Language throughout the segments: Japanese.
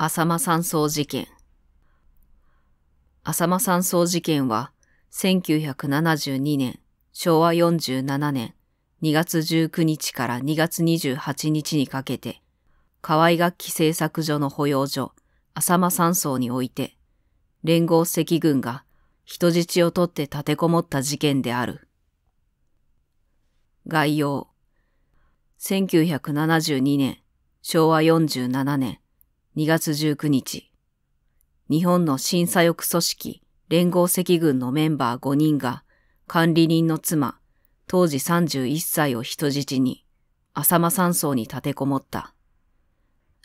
浅間山荘事件。浅間山荘事件は、1972年、昭和47年2月19日から2月28日にかけて、河合楽器製作所の保養所、浅間山荘において、連合赤軍が人質を取って立てこもった事件である。概要。1972年、昭和47年2月19日、日本の審査翼組織連合赤軍のメンバー5人が管理人の妻、当時31歳を人質に、浅間山荘に立てこもった。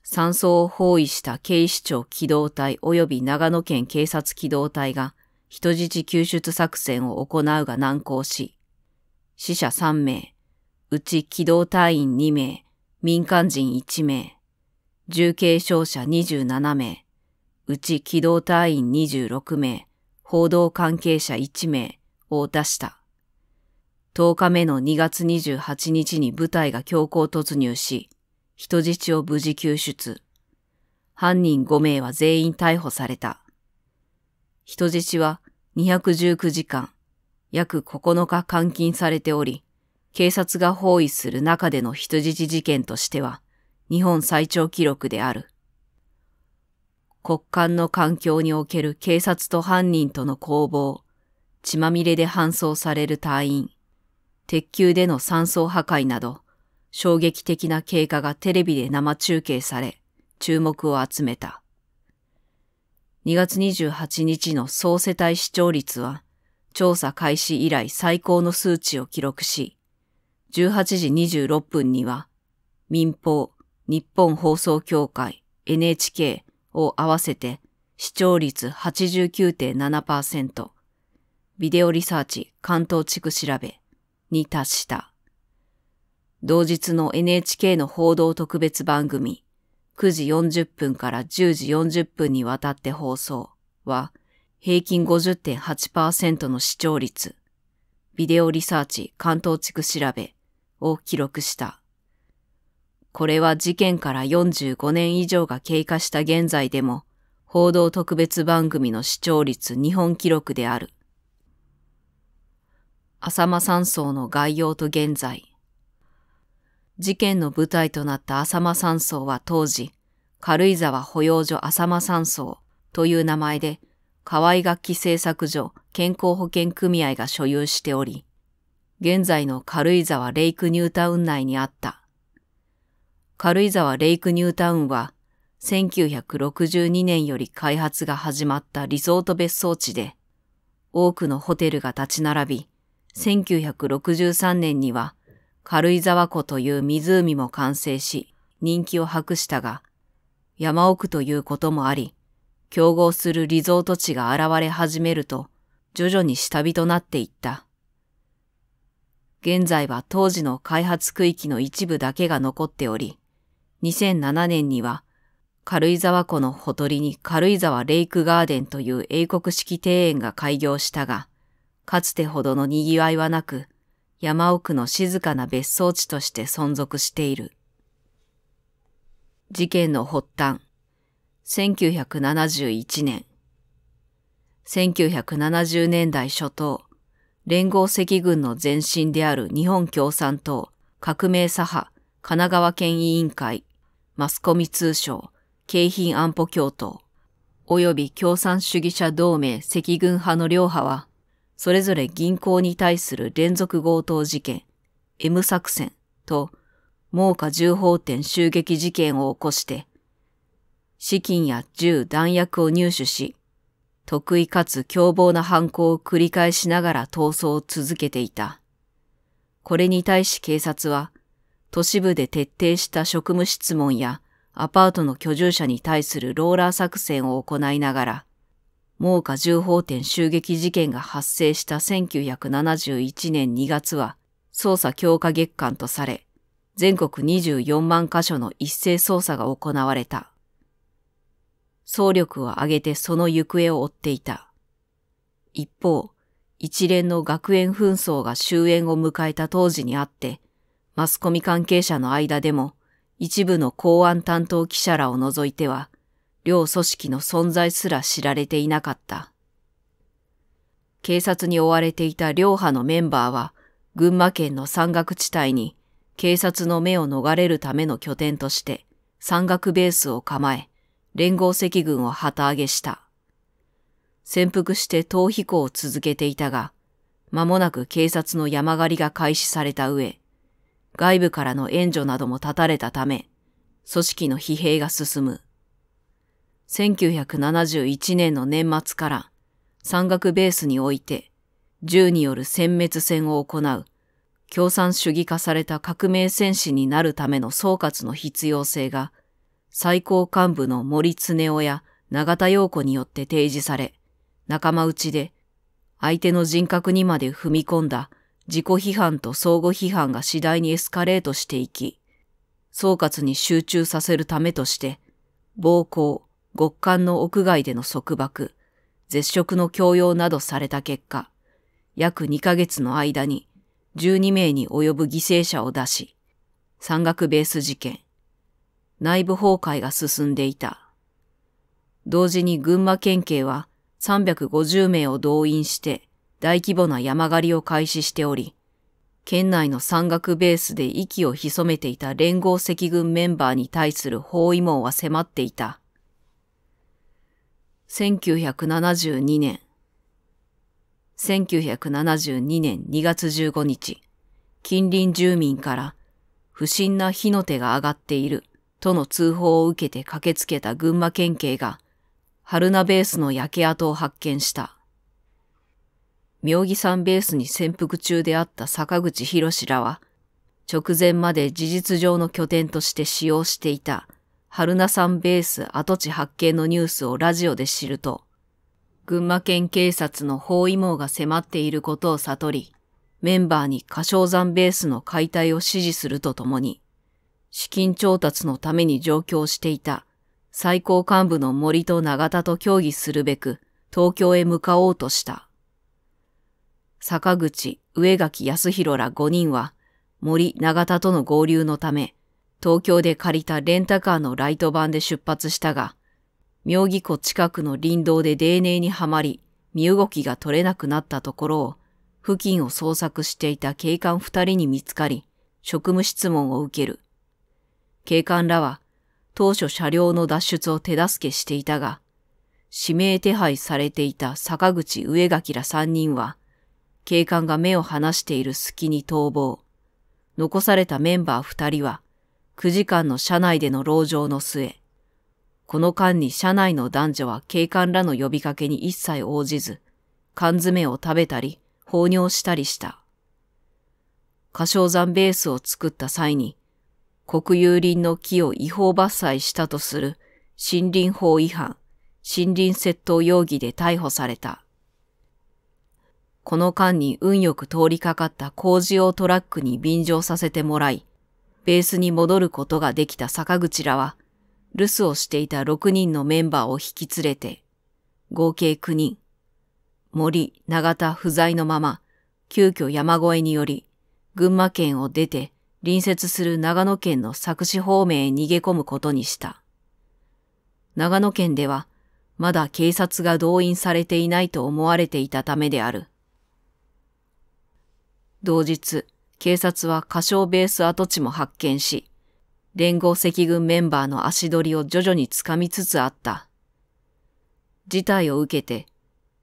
山荘を包囲した警視庁機動隊及び長野県警察機動隊が人質救出作戦を行うが難航し、死者3名、うち機動隊員2名、民間人1名、重軽傷者27名、うち機動隊員26名、報道関係者1名を出した。10日目の2月28日に部隊が強行突入し、人質を無事救出。犯人5名は全員逮捕された。人質は219時間、約9日監禁されており、警察が包囲する中での人質事件としては日本最長記録である。国間の環境における警察と犯人との攻防、血まみれで搬送される隊員、鉄球での酸素破壊など、衝撃的な経過がテレビで生中継され、注目を集めた。2月28日の総世帯視聴率は、調査開始以来最高の数値を記録し、18時26分には、民放、日本放送協会 NHK を合わせて視聴率89.7%、ビデオリサーチ関東地区調べに達した。同日の NHK の報道特別番組9時40分から10時40分にわたって放送は平均50.8%の視聴率、ビデオリサーチ関東地区調べを記録した。これは事件から45年以上が経過した現在でも、報道特別番組の視聴率日本記録である。浅間山荘の概要と現在。事件の舞台となった浅間山荘は当時、軽井沢保養所浅間山荘という名前で、河合楽器製作所健康保険組合が所有しており、現在の軽井沢レイクニュータウン内にあった軽井沢レイクニュータウンは1962年より開発が始まったリゾート別荘地で、多くのホテルが立ち並び、1963年には軽井沢湖という湖も完成し、人気を博したが、山奥ということもあり、競合するリゾート地が現れ始めると、徐々に下火となっていった。現在は当時の開発区域の一部だけが残っており、2007年には、軽井沢湖のほとりに軽井沢レイクガーデンという英国式庭園が開業したが、かつてほどの賑わいはなく、山奥の静かな別荘地として存続している。事件の発端、1971年。1970年代初頭、連合赤軍の前身である日本共産党革命左派神奈川県委員会マスコミ通商、景品安保共闘、及び共産主義者同盟赤軍派の両派は、それぞれ銀行に対する連続強盗事件、M 作戦と、猛火銃砲店襲撃事件を起こして、資金や銃弾薬を入手し、得意かつ凶暴な犯行を繰り返しながら逃走を続けていた。これに対し警察は、都市部で徹底した職務質問やアパートの居住者に対するローラー作戦を行いながら、猛火銃砲店襲撃事件が発生した1971年2月は捜査強化月間とされ、全国24万箇所の一斉捜査が行われた。総力を挙げてその行方を追っていた。一方、一連の学園紛争が終焉を迎えた当時にあって、マスコミ関係者の間でも一部の公安担当記者らを除いては、両組織の存在すら知られていなかった。警察に追われていた両派のメンバーは、群馬県の山岳地帯に警察の目を逃れるための拠点として、山岳ベースを構え、連合赤軍を旗揚げした。潜伏して逃避行を続けていたが、間もなく警察の山狩りが開始された上、外部からの援助なども断たれたため、組織の疲弊が進む。1971年の年末から山岳ベースにおいて銃による殲滅戦を行う共産主義化された革命戦士になるための総括の必要性が最高幹部の森常夫や永田洋子によって提示され仲間内で相手の人格にまで踏み込んだ自己批判と相互批判が次第にエスカレートしていき、総括に集中させるためとして、暴行、極寒の屋外での束縛、絶食の強要などされた結果、約2ヶ月の間に12名に及ぶ犠牲者を出し、山岳ベース事件、内部崩壊が進んでいた。同時に群馬県警は350名を動員して大規模な山狩りを開始しており、県内の山岳ベースで息を潜めていた連合赤軍メンバーに対する包囲網は迫っていた。1972年、1972年2月15日、近隣住民から不審な火の手が上がっているとの通報を受けて駆けつけた群馬県警が、春名ベースの焼け跡を発見した。妙義山ベースに潜伏中であった坂口博士らは、直前まで事実上の拠点として使用していた春名山ベース跡地発見のニュースをラジオで知ると、群馬県警察の包囲網が迫っていることを悟り、メンバーに歌唱山ベースの解体を指示するとともに、資金調達のために上京していた最高幹部の森と長田と協議するべく東京へ向かおうとした。坂口、上垣康弘ら5人は、森、長田との合流のため、東京で借りたレンタカーのライト版で出発したが、妙義湖近くの林道で泥泞にはまり、身動きが取れなくなったところを、付近を捜索していた警官二人に見つかり、職務質問を受ける。警官らは、当初車両の脱出を手助けしていたが、指名手配されていた坂口上垣ら三人は、警官が目を離している隙に逃亡。残されたメンバー二人は、9時間の車内での籠城の末、この間に車内の男女は警官らの呼びかけに一切応じず、缶詰を食べたり、放尿したりした。歌唱山ベースを作った際に、国有林の木を違法伐採したとする森林法違反、森林窃盗容疑で逮捕された。この間に運よく通りかかった工事用トラックに便乗させてもらい、ベースに戻ることができた坂口らは、留守をしていた6人のメンバーを引き連れて、合計9人、森、長田不在のまま、急遽山越えにより、群馬県を出て隣接する長野県の佐久市方面へ逃げ込むことにした。長野県では、まだ警察が動員されていないと思われていたためである。同日、警察は過称ベース跡地も発見し、連合赤軍メンバーの足取りを徐々につかみつつあった。事態を受けて、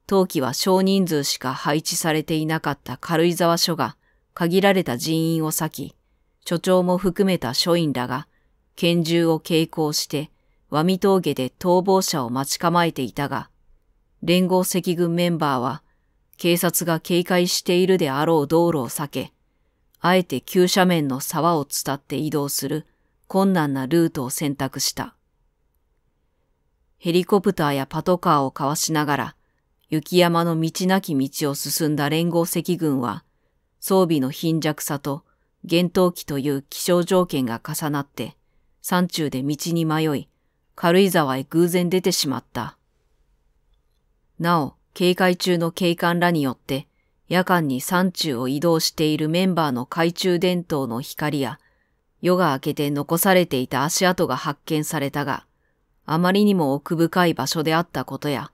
当期は少人数しか配置されていなかった軽井沢署が限られた人員を割き、所長も含めた署員らが拳銃を携行して和見峠で逃亡者を待ち構えていたが、連合赤軍メンバーは警察が警戒しているであろう道路を避け、あえて急斜面の沢を伝って移動する困難なルートを選択した。ヘリコプターやパトカーをかわしながら、雪山の道なき道を進んだ連合赤軍は、装備の貧弱さと厳冬期という気象条件が重なって、山中で道に迷い、軽井沢へ偶然出てしまった。なお、警戒中の警官らによって夜間に山中を移動しているメンバーの懐中電灯の光や夜が明けて残されていた足跡が発見されたが、あまりにも奥深い場所であったことや、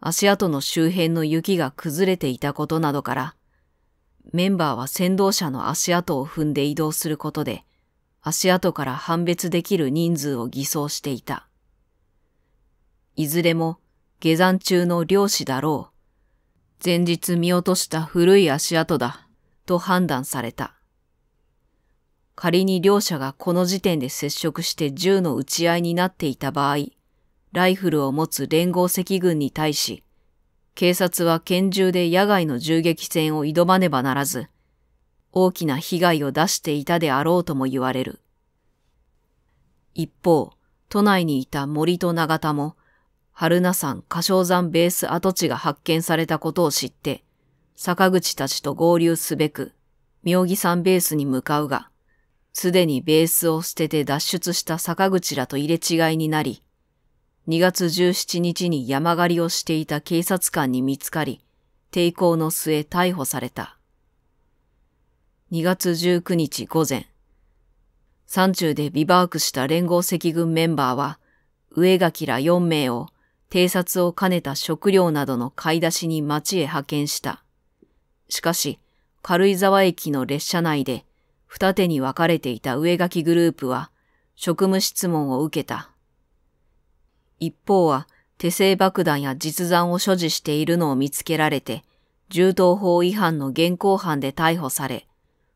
足跡の周辺の雪が崩れていたことなどから、メンバーは先導者の足跡を踏んで移動することで、足跡から判別できる人数を偽装していた。いずれも下山中の漁師だろう。前日見落とした古い足跡だ、と判断された。仮に両者がこの時点で接触して銃の撃ち合いになっていた場合、ライフルを持つ連合赤軍に対し、警察は拳銃で野外の銃撃戦を挑まねばならず、大きな被害を出していたであろうとも言われる。一方、都内にいた森と長田も春名山歌唱山ベース跡地が発見されたことを知って、坂口たちと合流すべく、妙義山ベースに向かうが、すでにベースを捨てて脱出した坂口らと入れ違いになり、2月17日に山狩りをしていた警察官に見つかり、抵抗の末逮捕された。2月19日午前、山中でビバークした連合赤軍メンバーは、上垣ら4名を偵察を兼ねた食料などの買い出しに町へ派遣した。しかし、軽井沢駅の列車内で、二手に分かれていた上書きグループは、職務質問を受けた。一方は、手製爆弾や実弾を所持しているのを見つけられて、銃刀法違反の現行犯で逮捕され、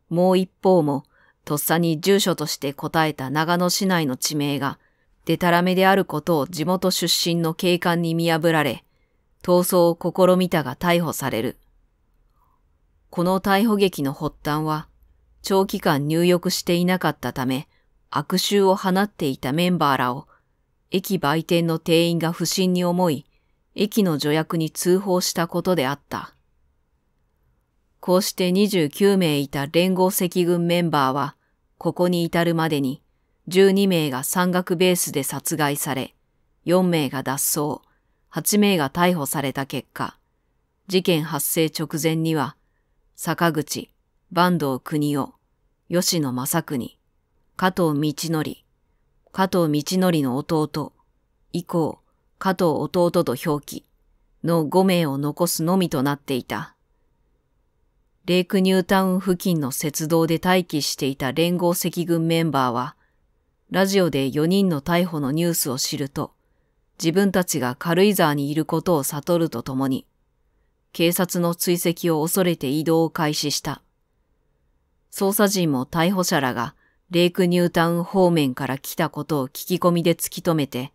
もう一方も、とっさに住所として答えた長野市内の地名が、でたらめであることを地元出身の警官に見破られ、逃走を試みたが逮捕される。この逮捕劇の発端は、長期間入浴していなかったため、悪臭を放っていたメンバーらを、駅売店の店員が不審に思い、駅の助役に通報したことであった。こうして29名いた連合赤軍メンバーは、ここに至るまでに12名が山岳ベースで殺害され、4名が脱走、8名が逮捕された結果、事件発生直前には、坂口、坂東国夫、吉野正国、加藤道則、加藤道則の弟、以降、加藤弟と表記の5名を残すのみとなっていた。レイクニュータウン付近の雪道で待機していた連合赤軍メンバーは、ラジオで4人の逮捕のニュースを知ると、自分たちが軽井沢にいることを悟るとともに、警察の追跡を恐れて移動を開始した。捜査陣も逮捕者らがレイクニュータウン方面から来たことを聞き込みで突き止めて、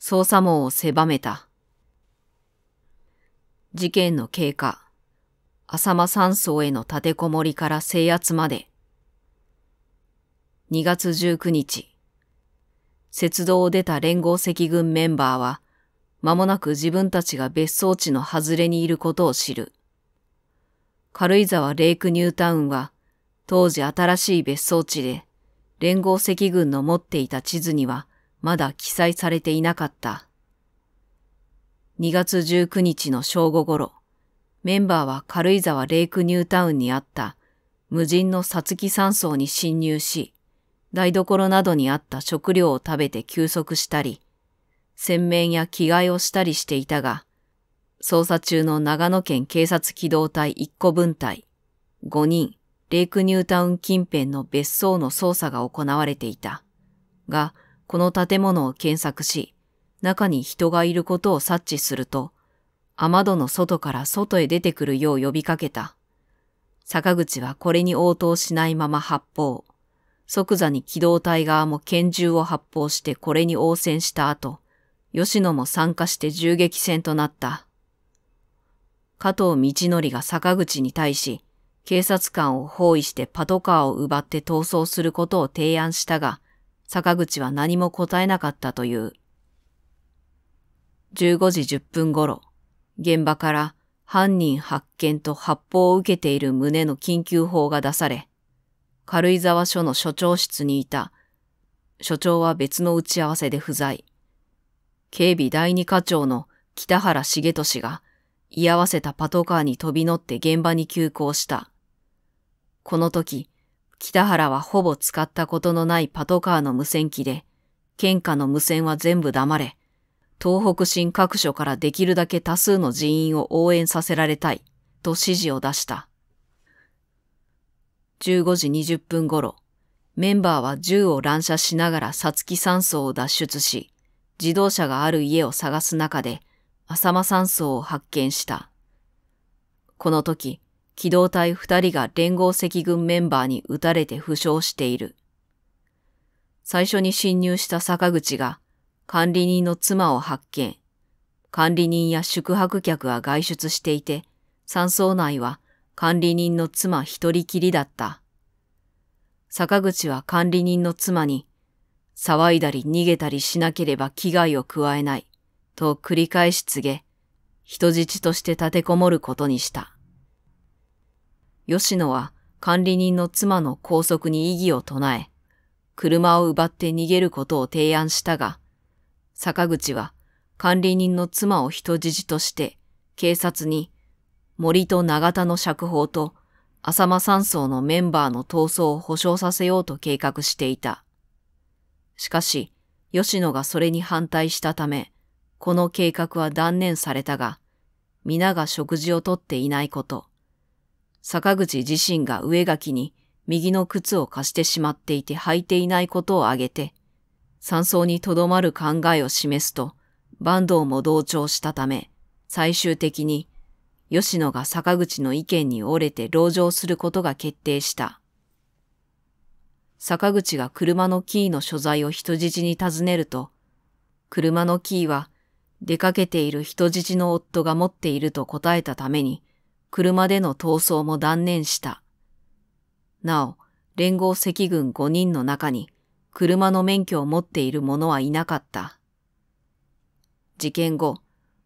捜査網を狭めた。事件の経過、浅間山荘への立てこもりから制圧まで、2月19日、雪道を出た連合赤軍メンバーは、間もなく自分たちが別荘地の外れにいることを知る。軽井沢レイクニュータウンは、当時新しい別荘地で、連合赤軍の持っていた地図にはまだ記載されていなかった。2月19日の正午頃、メンバーは軽井沢レイクニュータウンにあった無人のサツキ山荘に侵入し、台所などにあった食料を食べて休息したり、洗面や着替えをしたりしていたが、捜査中の長野県警察機動隊1個分隊5人、レイクニュータウン近辺の別荘の捜査が行われていた。が、この建物を検索し、中に人がいることを察知すると、雨戸の外から外へ出てくるよう呼びかけた。坂口はこれに応答しないまま発砲。即座に機動隊側も拳銃を発砲してこれに応戦した後、吉野も参加して銃撃戦となった。加藤道則が坂口に対し、警察官を包囲してパトカーを奪って逃走することを提案したが、坂口は何も答えなかったという。15時10分頃、現場から犯人発見と発砲を受けている旨の緊急報が出され、軽井沢署の署長室にいた。署長は別の打ち合わせで不在。警備第二課長の北原重俊が居合わせたパトカーに飛び乗って現場に急行した。この時、北原はほぼ使ったことのないパトカーの無線機で、喧嘩の無線は全部黙れ、東北新各所からできるだけ多数の人員を応援させられたい、と指示を出した。15時20分頃、メンバーは銃を乱射しながらさつき山荘を脱出し、自動車がある家を探す中で、浅間山荘を発見した。この時、機動隊二人が連合赤軍メンバーに撃たれて負傷している。最初に侵入した坂口が管理人の妻を発見。管理人や宿泊客は外出していて、山荘内は管理人の妻一人きりだった。坂口は管理人の妻に、騒いだり逃げたりしなければ危害を加えない、と繰り返し告げ、人質として立てこもることにした。吉野は管理人の妻の拘束に異議を唱え、車を奪って逃げることを提案したが、坂口は管理人の妻を人質として警察に森と長田の釈放と浅間山荘のメンバーの闘争を保障させようと計画していた。しかし、吉野がそれに反対したため、この計画は断念されたが、皆が食事をとっていないこと、坂口自身が上垣に右の靴を貸してしまっていて履いていないことを挙げて、山荘に留まる考えを示すと、坂東も同調したため、最終的に吉野が坂口の意見に折れて籠城することが決定した。坂口が車のキーの所在を人質に尋ねると、車のキーは出かけている人質の夫が持っていると答えたために、車での逃走も断念した。なお、連合赤軍5人の中に車の免許を持っている者はいなかった。事件後、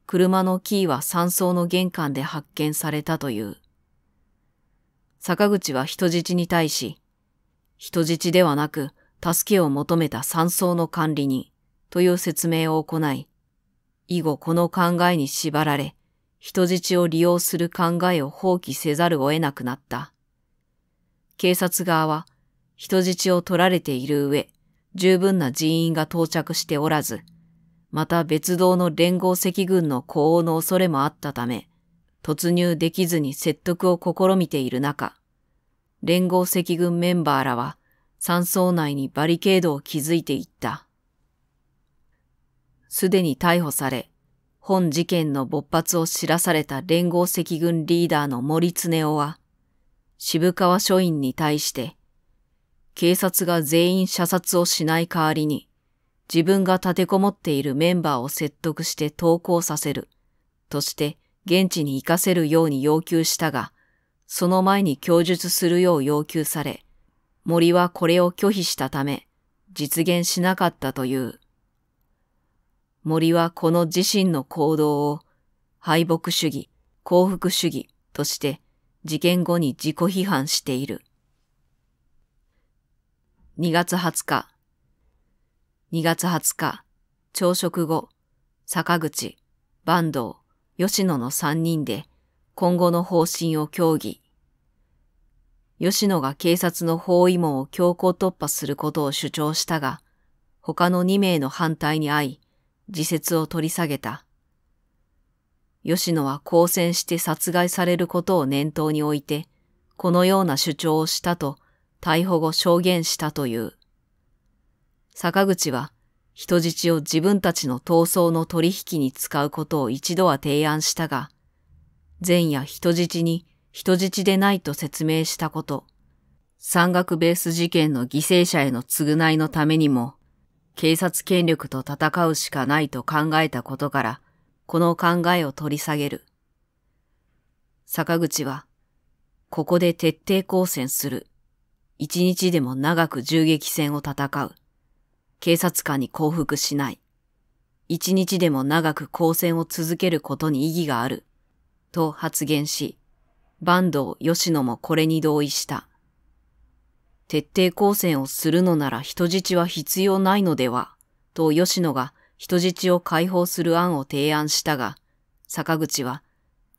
車のキーは山荘の玄関で発見されたという。坂口は人質に対し、人質ではなく助けを求めた山荘の管理人という説明を行い、以後この考えに縛られ、人質を利用する考えを放棄せざるを得なくなった。警察側は人質を取られている上、十分な人員が到着しておらず、また別動の連合赤軍の高応の恐れもあったため、突入できずに説得を試みている中、連合赤軍メンバーらは山荘内にバリケードを築いていった。すでに逮捕され、本事件の勃発を知らされた連合赤軍リーダーの森常夫は、渋川署員に対して、警察が全員射殺をしない代わりに、自分が立てこもっているメンバーを説得して投降させる、として現地に行かせるように要求したが、その前に供述するよう要求され、森はこれを拒否したため、実現しなかったという。森はこの自身の行動を敗北主義、幸福主義として事件後に自己批判している。2月20日、2月20日、朝食後、坂口、坂東、吉野の3人で今後の方針を協議。吉野が警察の包囲網を強行突破することを主張したが、他の2名の反対に遭い、自説を取り下げた。吉野は交戦して殺害されることを念頭に置いて、このような主張をしたと、逮捕後証言したという。坂口は人質を自分たちの闘争の取引に使うことを一度は提案したが、前夜人質に人質でないと説明したこと、山岳ベース事件の犠牲者への償いのためにも、警察権力と戦うしかないと考えたことから、この考えを取り下げる。坂口は、ここで徹底抗戦する。一日でも長く銃撃戦を戦う。警察官に降伏しない。一日でも長く抗戦を続けることに意義がある。と発言し、坂東吉野もこれに同意した。徹底抗戦をするのなら人質は必要ないのでは、と吉野が人質を解放する案を提案したが、坂口は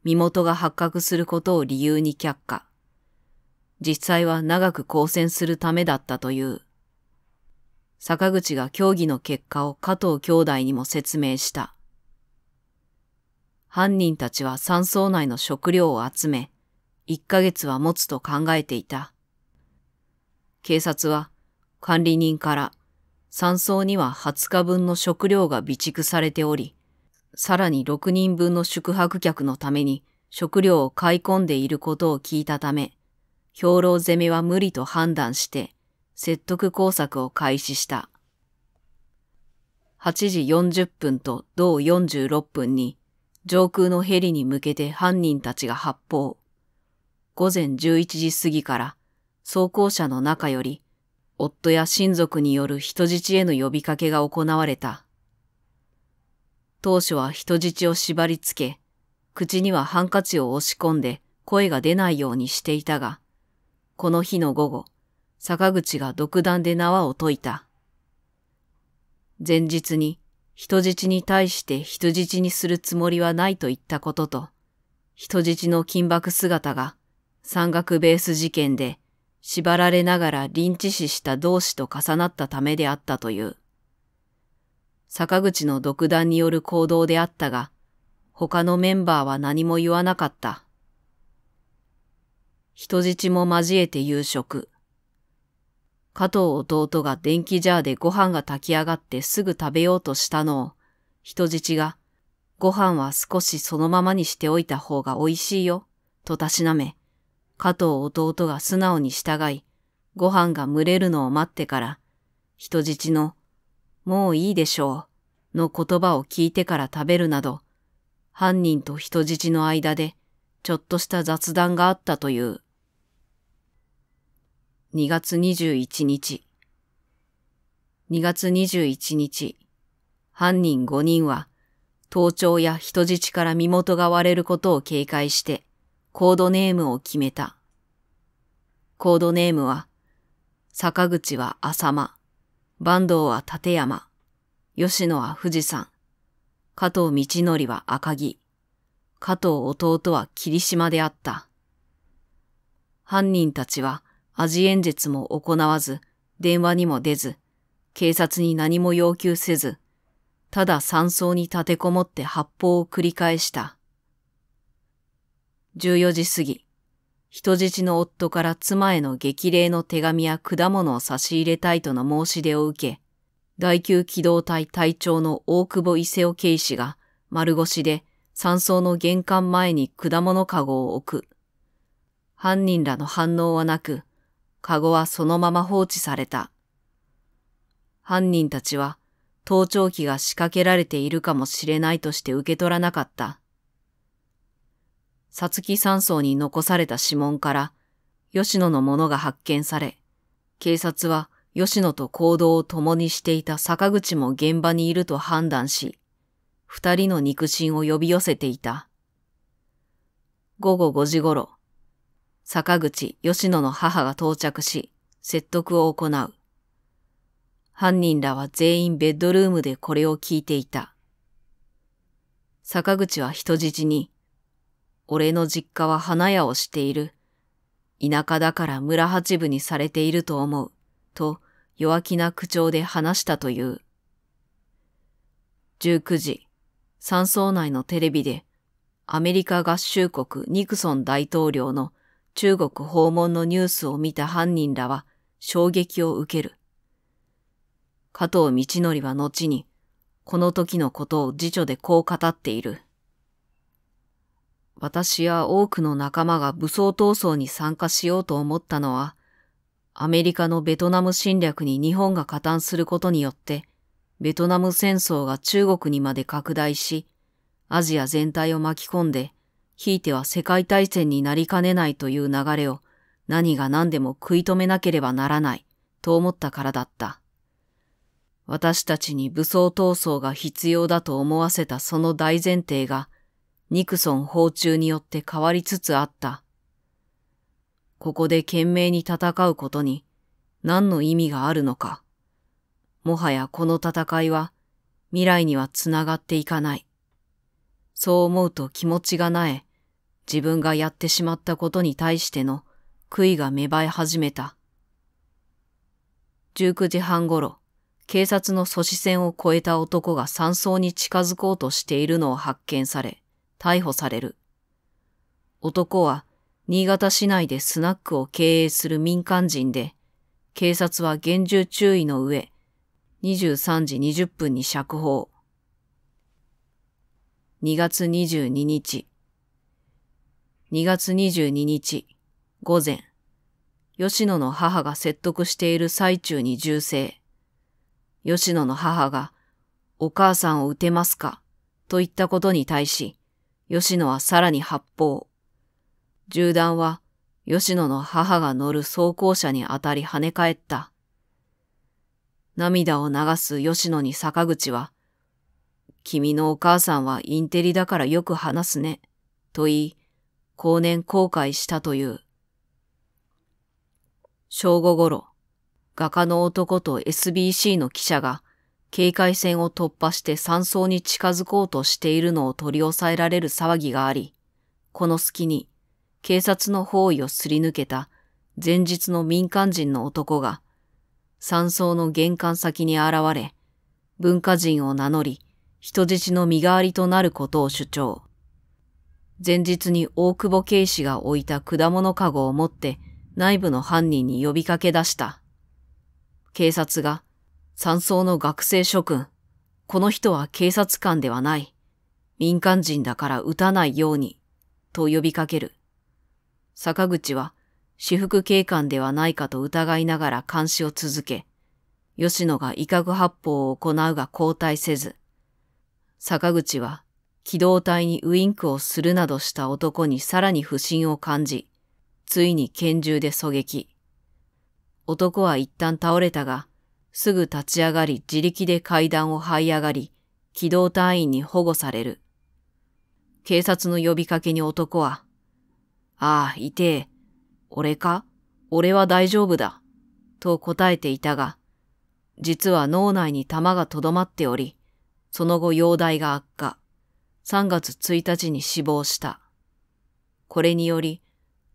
身元が発覚することを理由に却下。実際は長く抗戦するためだったという。坂口が協議の結果を加藤兄弟にも説明した。犯人たちは山荘内の食料を集め、1ヶ月は持つと考えていた。警察は管理人から山荘には20日分の食料が備蓄されており、さらに6人分の宿泊客のために食料を買い込んでいることを聞いたため、兵糧攻めは無理と判断して、説得工作を開始した。8時40分と同46分に上空のヘリに向けて犯人たちが発砲。午前11時過ぎから装甲車の中より夫や親族による人質への呼びかけが行われた。当初は人質を縛り付け、口にはハンカチを押し込んで声が出ないようにしていたが、この日の午後、坂口が独断で縄を解いた。前日に人質に対して人質にするつもりはないと言ったことと、人質の金箔姿が山岳ベース事件で縛られながら臨致死した同志と重なったためであったという。坂口の独断による行動であったが、他のメンバーは何も言わなかった。人質も交えて夕食。加藤弟が電気ジャーでご飯が炊き上がってすぐ食べようとしたのを、人質が、ご飯は少しそのままにしておいた方が美味しいよ、とたしなめ、加藤弟が素直に従い、ご飯が蒸れるのを待ってから、人質の、もういいでしょう、の言葉を聞いてから食べるなど、犯人と人質の間で、ちょっとした雑談があったという。2月21日。2月21日、犯人5人は、盗聴や人質から身元が割れることを警戒して、コードネームを決めた。コードネームは、坂口は浅間、坂東は立山、吉野は富士山、加藤道則は赤木、加藤弟は霧島であった。犯人たちは、味演説も行わず、電話にも出ず、警察に何も要求せず、ただ山荘に立てこもって発砲を繰り返した。14時過ぎ、人質の夫から妻への激励の手紙や果物を差し入れたいとの申し出を受け、第9機動隊隊長の大久保伊勢尾警視が丸腰で山荘の玄関前に果物かごを置く。犯人らの反応はなく、カゴはそのまま放置された。犯人たちは盗聴器が仕掛けられているかもしれないとして受け取らなかった。さつき山荘に残された指紋から吉野のものが発見され、警察は吉野と行動を共にしていた坂口も現場にいると判断し、二人の肉親を呼び寄せていた。午後5時頃、坂口吉野の母が到着し、説得を行う。犯人らは全員ベッドルームでこれを聞いていた。坂口は人質に、俺の実家は花屋をしている。田舎だから村八部にされていると思う。と弱気な口調で話したという。19時、山荘内のテレビでアメリカ合衆国ニクソン大統領の中国訪問のニュースを見た犯人らは衝撃を受ける。加藤道則は後に、この時のことを辞書でこう語っている。私や多くの仲間が武装闘争に参加しようと思ったのは、アメリカのベトナム侵略に日本が加担することによって、ベトナム戦争が中国にまで拡大し、アジア全体を巻き込んで、ひいては世界大戦になりかねないという流れを何が何でも食い止めなければならないと思ったからだった。私たちに武装闘争が必要だと思わせたその大前提がニクソン訪中によって変わりつつあった。ここで懸命に戦うことに何の意味があるのか。もはやこの戦いは未来にはつながっていかない。そう思うと気持ちがない。自分がやってしまったことに対しての悔いが芽生え始めた。19時半頃、警察の阻止線を越えた男が山荘に近づこうとしているのを発見され、逮捕される。男は新潟市内でスナックを経営する民間人で、警察は厳重注意の上、23時20分に釈放。2月22日、2月22日午前、吉野の母が説得している最中に銃声。吉野の母が、お母さんを撃てますかと言ったことに対し、吉野はさらに発砲。銃弾は、吉野の母が乗る装甲車に当たり跳ね返った。涙を流す吉野に坂口は、君のお母さんはインテリだからよく話すね、と言い、後年後悔したという。正午頃、画家の男と SBC の記者が警戒線を突破して山荘に近づこうとしているのを取り押さえられる騒ぎがあり、この隙に警察の包囲をすり抜けた前日の民間人の男が山荘の玄関先に現れ、文化人を名乗り、人質の身代わりとなることを主張。前日に大久保警視が置いた果物かごを持って内部の犯人に呼びかけ出した。警察が、山荘の学生諸君、この人は警察官ではない。民間人だから撃たないように、と呼びかける。坂口は、私服警官ではないかと疑いながら監視を続け、吉野が威嚇発砲を行うが交代せず、坂口は機動隊にウインクをするなどした男にさらに不審を感じ、ついに拳銃で狙撃。男は一旦倒れたが、すぐ立ち上がり自力で階段を這い上がり、機動隊員に保護される。警察の呼びかけに男は、ああ、いてえ。俺か俺は大丈夫だ。と答えていたが、実は脳内に弾がとどまっており、その後容体が悪化。3月1日に死亡した。これにより、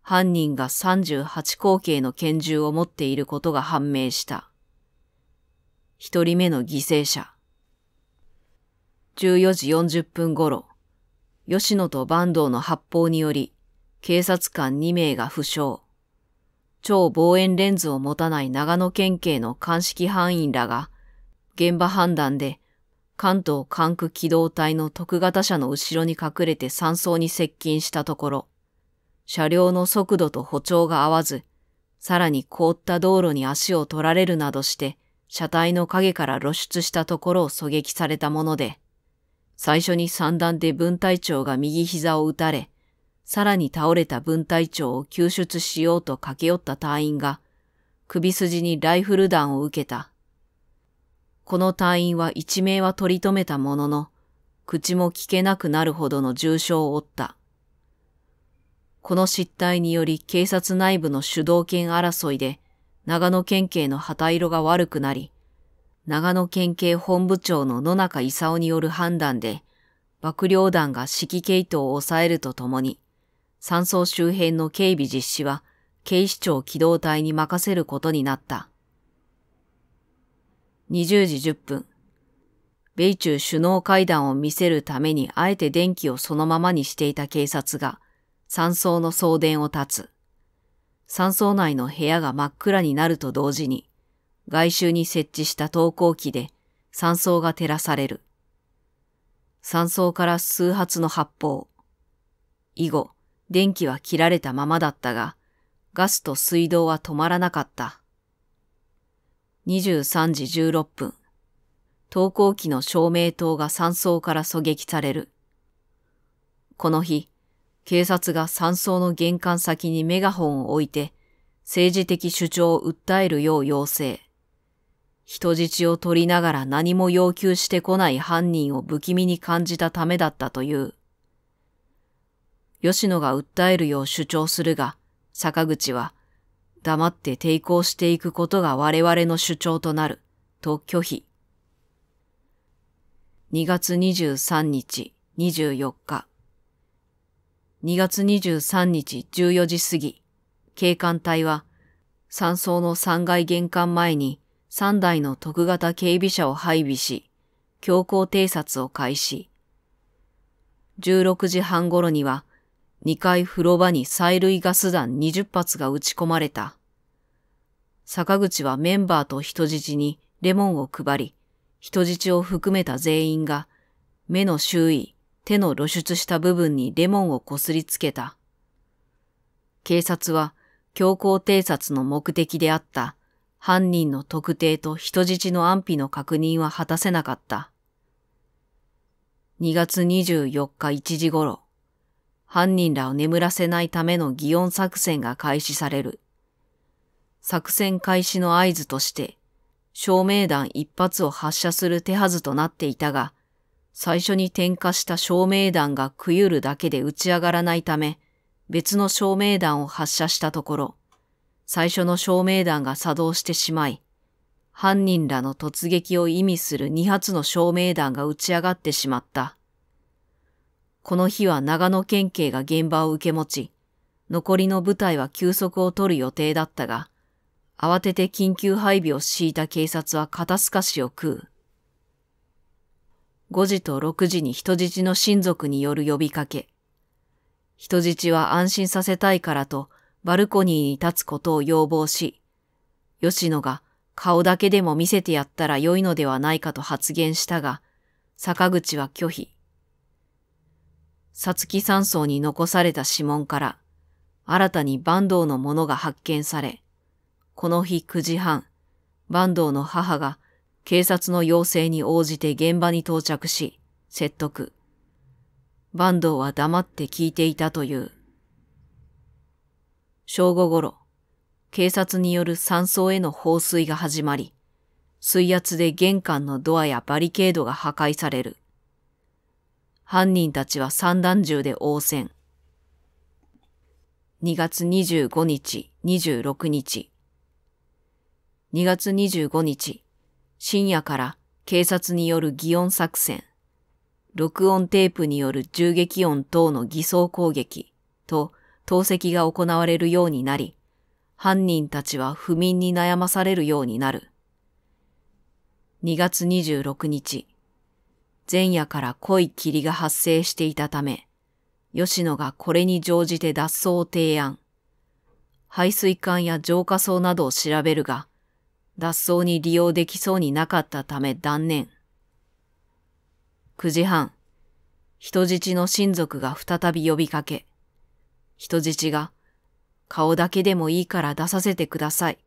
犯人が38口径の拳銃を持っていることが判明した。一人目の犠牲者。14時40分頃、吉野と坂東の発砲により、警察官2名が負傷。超望遠レンズを持たない長野県警の鑑識班員らが、現場判断で関東管区機動隊の特型車の後ろに隠れて山荘に接近したところ、車両の速度と歩調が合わず、さらに凍った道路に足を取られるなどして、車体の影から露出したところを狙撃されたもので、最初に三段で分隊長が右膝を撃たれ、さらに倒れた分隊長を救出しようと駆け寄った隊員が、首筋にライフル弾を受けたこの隊員は一命は取り留めたものの、口も聞けなくなるほどの重傷を負った。この失態により警察内部の主導権争いで長野県警の旗色が悪くなり、長野県警本部長の野中勲による判断で、幕僚団が指揮系統を抑えるとともに、山荘周辺の警備実施は警視庁機動隊に任せることになった。20時10分。米中首脳会談を見せるためにあえて電気をそのままにしていた警察が、山荘の送電を断つ。山荘内の部屋が真っ暗になると同時に、外周に設置した投光機で山荘が照らされる。山荘から数発の発砲。以後、電気は切られたままだったが、ガスと水道は止まらなかった。23時16分、投光機の照明灯が山荘から狙撃される。この日、警察が山荘の玄関先にメガホンを置いて、政治的主張を訴えるよう要請。人質を取りながら何も要求してこない犯人を不気味に感じたためだったという。吉野が訴えるよう主張するが、坂口は、黙って抵抗していくことが我々の主張となる、と拒否。2月23日、24日。2月23日14時過ぎ、警官隊は、山荘の3階玄関前に3台の特型警備車を配備し、強行偵察を開始。16時半頃には2階風呂場に催涙ガス弾20発が撃ち込まれた。坂口はメンバーと人質にレモンを配り、人質を含めた全員が目の周囲、手の露出した部分にレモンをこすりつけた。警察は強行偵察の目的であった犯人の特定と人質の安否の確認は果たせなかった。2月24日1時頃、犯人らを眠らせないための擬音作戦が開始される。作戦開始の合図として、照明弾一発を発射する手はずとなっていたが、最初に点火した照明弾がくゆるだけで打ち上がらないため、別の照明弾を発射したところ、最初の照明弾が作動してしまい、犯人らの突撃を意味する2発の照明弾が打ち上がってしまった。この日は長野県警が現場を受け持ち、残りの部隊は休息を取る予定だったが、慌てて緊急配備を敷いた警察は肩透かしを食う。5時と6時に人質の親族による呼びかけ。人質は安心させたいからとバルコニーに立つことを要望し、吉野が顔だけでも見せてやったら良いのではないかと発言したが、坂口は拒否。サツキ山荘に残された指紋から、新たに坂東のものが発見され、この日9時半、坂東の母が警察の要請に応じて現場に到着し、説得。坂東は黙って聞いていたという。正午頃、警察による山荘への放水が始まり、水圧で玄関のドアやバリケードが破壊される。犯人たちは散弾銃で応戦。2月25日、26日。2月25日、深夜から警察による擬音作戦、録音テープによる銃撃音等の偽装攻撃と投石が行われるようになり、犯人たちは不眠に悩まされるようになる。2月26日、前夜から濃い霧が発生していたため、吉野がこれに乗じて脱走を提案。排水管や浄化槽などを調べるが、脱走に利用できそうになかったため断念。9時半、人質の親族が再び呼びかけ、人質が、顔だけでもいいから出させてください、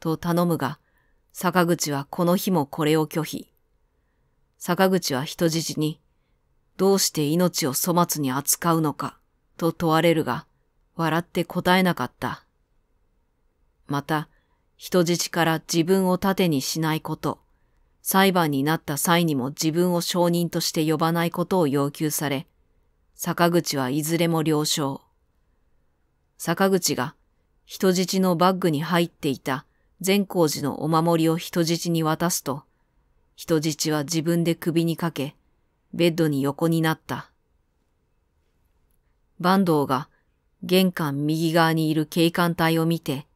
と頼むが、坂口はこの日もこれを拒否。坂口は人質に、どうして命を粗末に扱うのか、と問われるが、笑って答えなかった。また、人質から自分を盾にしないこと、裁判になった際にも自分を証人として呼ばないことを要求され、坂口はいずれも了承。坂口が人質のバッグに入っていた善光寺のお守りを人質に渡すと、人質は自分で首にかけ、ベッドに横になった。坂東が玄関右側にいる警官隊を見て、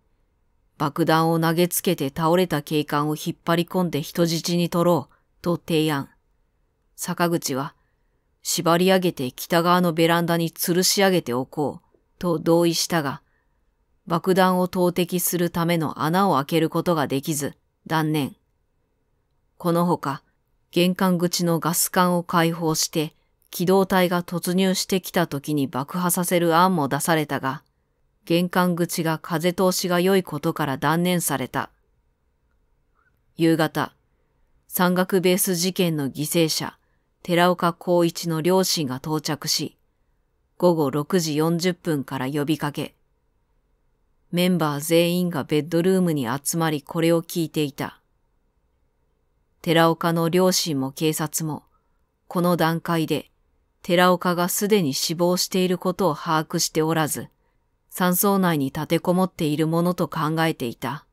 爆弾を投げつけて倒れた警官を引っ張り込んで人質に取ろうと提案。坂口は、縛り上げて北側のベランダに吊るし上げておこうと同意したが、爆弾を投擲するための穴を開けることができず断念。このほか、玄関口のガス管を開放して、機動隊が突入してきた時に爆破させる案も出されたが、玄関口が風通しが良いことから断念された。夕方、山岳ベース事件の犠牲者、寺岡光一の両親が到着し、午後6時40分から呼びかけ、メンバー全員がベッドルームに集まりこれを聞いていた。寺岡の両親も警察も、この段階で寺岡がすでに死亡していることを把握しておらず、山荘内に立てこもっているものと考えていた。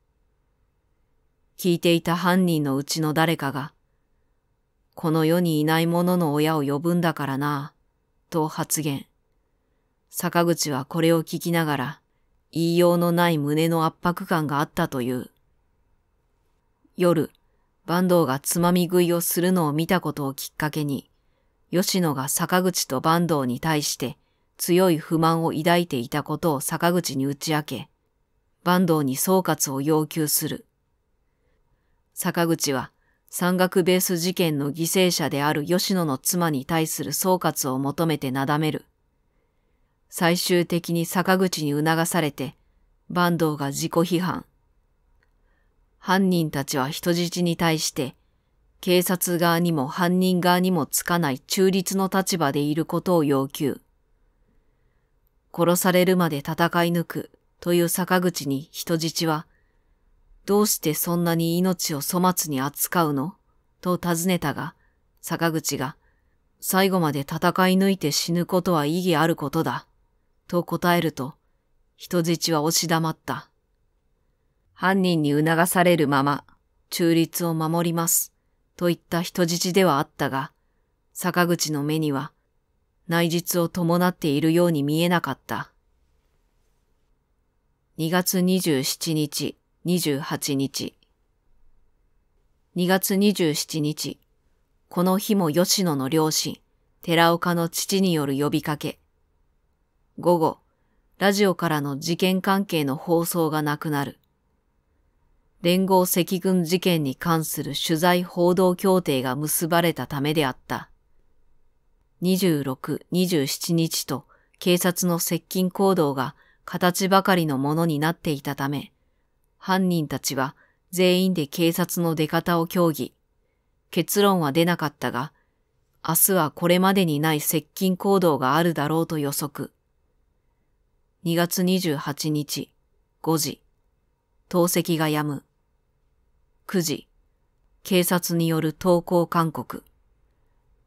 聞いていた犯人のうちの誰かが、この世にいない者の親を呼ぶんだからな、と発言。坂口はこれを聞きながら、言いようのない胸の圧迫感があったという。夜、坂東がつまみ食いをするのを見たことをきっかけに、吉野が坂口と坂東に対して強い不満を抱いていたことを坂口に打ち明け、坂東に総括を要求する。坂口は山岳ベース事件の犠牲者である吉野の妻に対する総括を求めてなだめる。最終的に坂口に促されて、坂東が自己批判、犯人たちは人質に対して、警察側にも犯人側にもつかない中立の立場でいることを要求。殺されるまで戦い抜くという坂口に人質は、どうしてそんなに命を粗末に扱うのと尋ねたが、坂口が、最後まで戦い抜いて死ぬことは意義あることだ、と答えると、人質は押し黙った。犯人に促されるまま、中立を守ります、といった人質ではあったが、坂口の目には、内実を伴っているように見えなかった。2月27日、28日。2月27日、この日も吉野の両親、寺岡の父による呼びかけ。午後、ラジオからの事件関係の放送がなくなる。連合赤軍事件に関する取材報道協定が結ばれたためであった。26、27日と警察の接近行動が形ばかりのものになっていたため、犯人たちは全員で警察の出方を協議。結論は出なかったが、明日はこれまでにない接近行動があるだろうと予測。2月28日5時、投石が止む。9時、警察による投降勧告。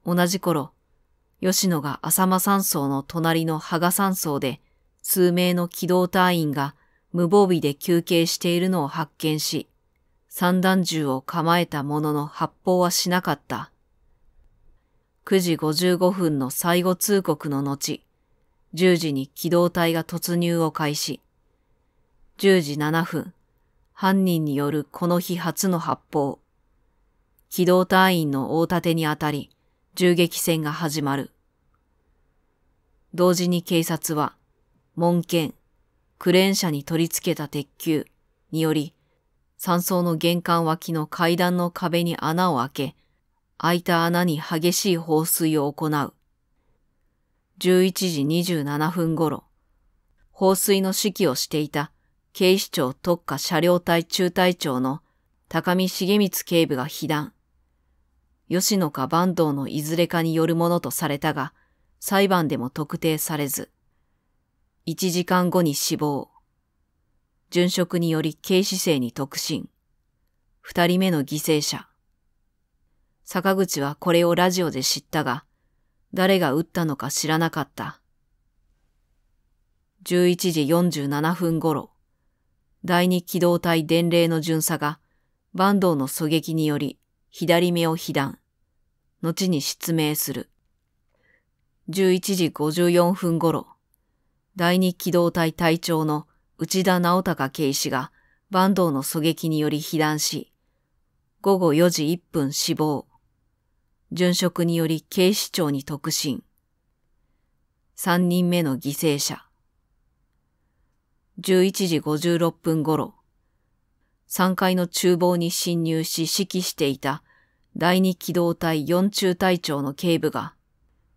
同じ頃、吉野が浅間山荘の隣の羽賀山荘で、数名の機動隊員が無防備で休憩しているのを発見し、散弾銃を構えたものの発砲はしなかった。9時55分の最後通告の後、10時に機動隊が突入を開始。10時7分、犯人によるこの日初の発砲。機動隊員の大盾にあたり、銃撃戦が始まる。同時に警察は、門剣、クレーン車に取り付けた鉄球により、山荘の玄関脇の階段の壁に穴を開け、開いた穴に激しい放水を行う。11時27分頃、放水の指揮をしていた警視庁特化車両隊中隊長の高見重光警部が被弾。吉野か坂東のいずれかによるものとされたが、裁判でも特定されず、1時間後に死亡。殉職により警視正に特進。二人目の犠牲者。坂口はこれをラジオで知ったが、誰が撃ったのか知らなかった。11時47分頃、第二機動隊伝令の巡査が、坂東の狙撃により、左目を被弾。後に失明する。11時54分頃、第二機動隊隊長の内田直隆警視が、坂東の狙撃により被弾し、午後4時1分死亡。殉職により警視庁に特進。3人目の犠牲者。11時56分ごろ、3階の厨房に侵入し指揮していた第二機動隊四中隊長の警部が、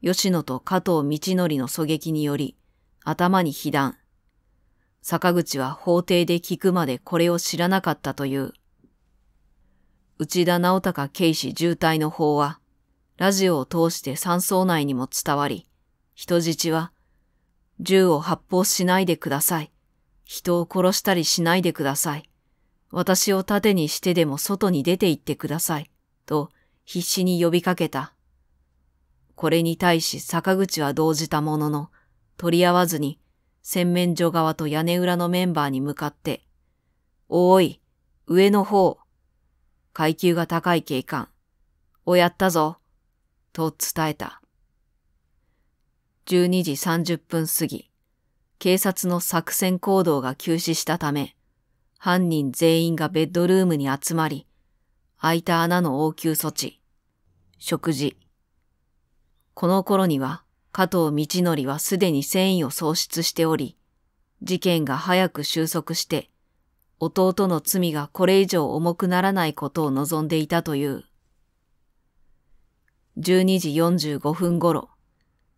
吉野と加藤道則の狙撃により、頭に被弾。坂口は法廷で聞くまでこれを知らなかったという。内田直隆警視重隊の法は、ラジオを通して山荘内にも伝わり、人質は、銃を発砲しないでください。人を殺したりしないでください。私を盾にしてでも外に出て行ってください。と必死に呼びかけた。これに対し坂口は動じたものの、取り合わずに洗面所側と屋根裏のメンバーに向かって、おい、上の方。階級が高い警官。をやったぞ。と伝えた。12時30分過ぎ。警察の作戦行動が休止したため、犯人全員がベッドルームに集まり、空いた穴の応急措置、食事。この頃には加藤道則はすでに繊維を喪失しており、事件が早く収束して、弟の罪がこれ以上重くならないことを望んでいたという。12時45分頃、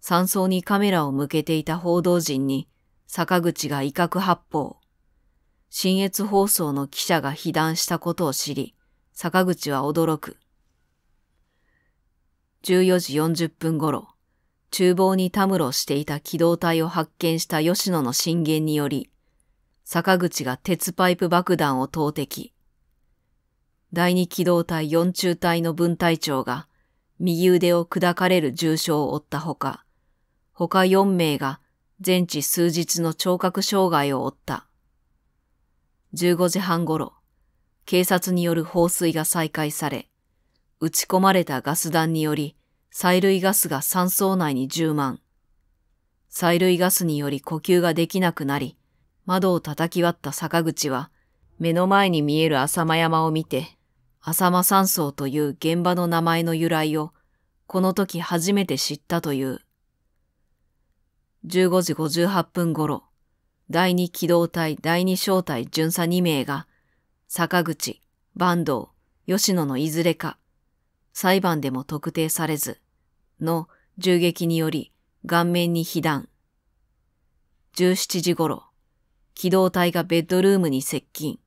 山荘にカメラを向けていた報道陣に坂口が威嚇発砲。新越放送の記者が被弾したことを知り、坂口は驚く。14時40分頃、厨房にたむろしていた機動隊を発見した吉野の震源により、坂口が鉄パイプ爆弾を投擲。第二機動隊四中隊の分隊長が右腕を砕かれる重傷を負ったほか、他4名が全治数日の聴覚障害を負った。15時半頃、警察による放水が再開され、打ち込まれたガス弾により、催涙ガスが酸素内に充満。催涙ガスにより呼吸ができなくなり、窓を叩き割った坂口は、目の前に見える浅間山を見て、浅間山荘という現場の名前の由来を、この時初めて知ったという。15時58分頃、第2機動隊第2小隊巡査2名が、坂口、坂東、吉野のいずれか、裁判でも特定されず、の銃撃により顔面に被弾。17時頃、機動隊がベッドルームに接近。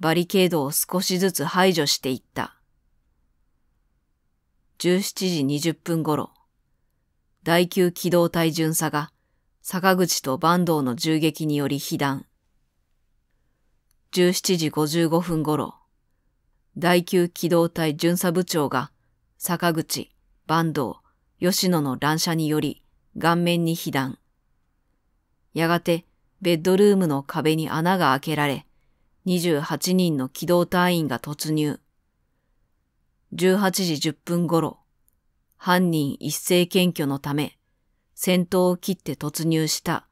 バリケードを少しずつ排除していった。17時20分頃、第9機動隊巡査が坂口と坂東の銃撃により被弾。17時55分頃、第9機動隊巡査部長が坂口、坂東、吉野の乱射により顔面に被弾。やがてベッドルームの壁に穴が開けられ、28人の機動隊員が突入。18時10分頃、犯人一斉検挙のため、戦闘を切って突入した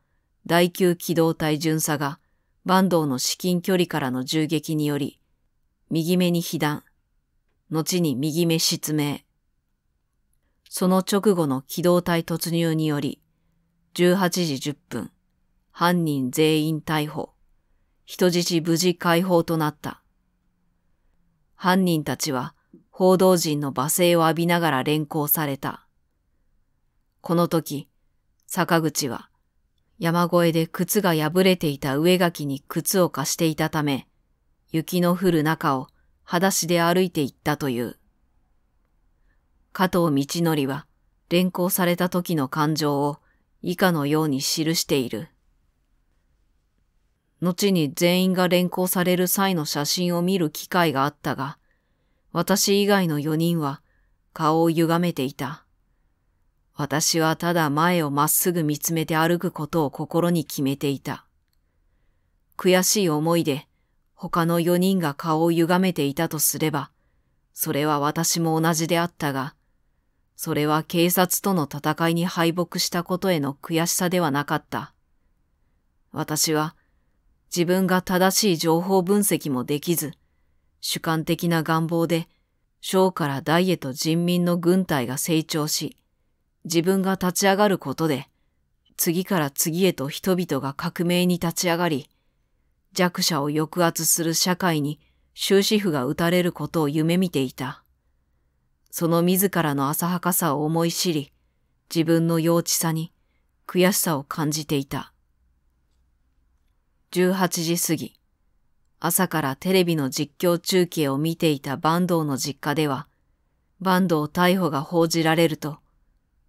第9機動隊巡査が、坂東の至近距離からの銃撃により、右目に被弾、後に右目失明。その直後の機動隊突入により、18時10分、犯人全員逮捕、人質無事解放となった。犯人たちは報道陣の罵声を浴びながら連行された。この時、坂口は山越えで靴が破れていた上垣に靴を貸していたため、雪の降る中を裸足で歩いていったという。加藤道則は連行された時の感情を以下のように記している。後に全員が連行される際の写真を見る機会があったが、私以外の4人は顔を歪めていた。私はただ前をまっすぐ見つめて歩くことを心に決めていた。悔しい思いで他の4人が顔を歪めていたとすれば、それは私も同じであったが、それは警察との戦いに敗北したことへの悔しさではなかった。私は自分が正しい情報分析もできず、主観的な願望で、省から大へと人民の軍隊が成長し、自分が立ち上がることで、次から次へと人々が革命に立ち上がり、弱者を抑圧する社会に終止符が打たれることを夢見ていた。その自らの浅はかさを思い知り、自分の幼稚さに悔しさを感じていた。18時過ぎ。朝からテレビの実況中継を見ていた坂東の実家では、坂東逮捕が報じられると、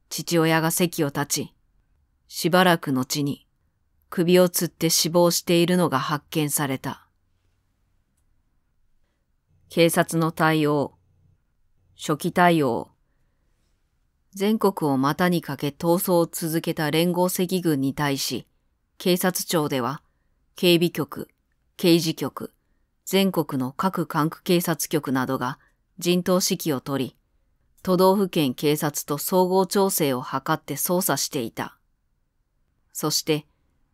父親が席を立ち、しばらく後に首を吊って死亡しているのが発見された。警察の対応、初期対応、全国を股にかけ逃走を続けた連合赤軍に対し、警察庁では、警備局、刑事局、全国の各管区警察局などが陣頭指揮を取り、都道府県警察と総合調整を図って捜査していた。そして、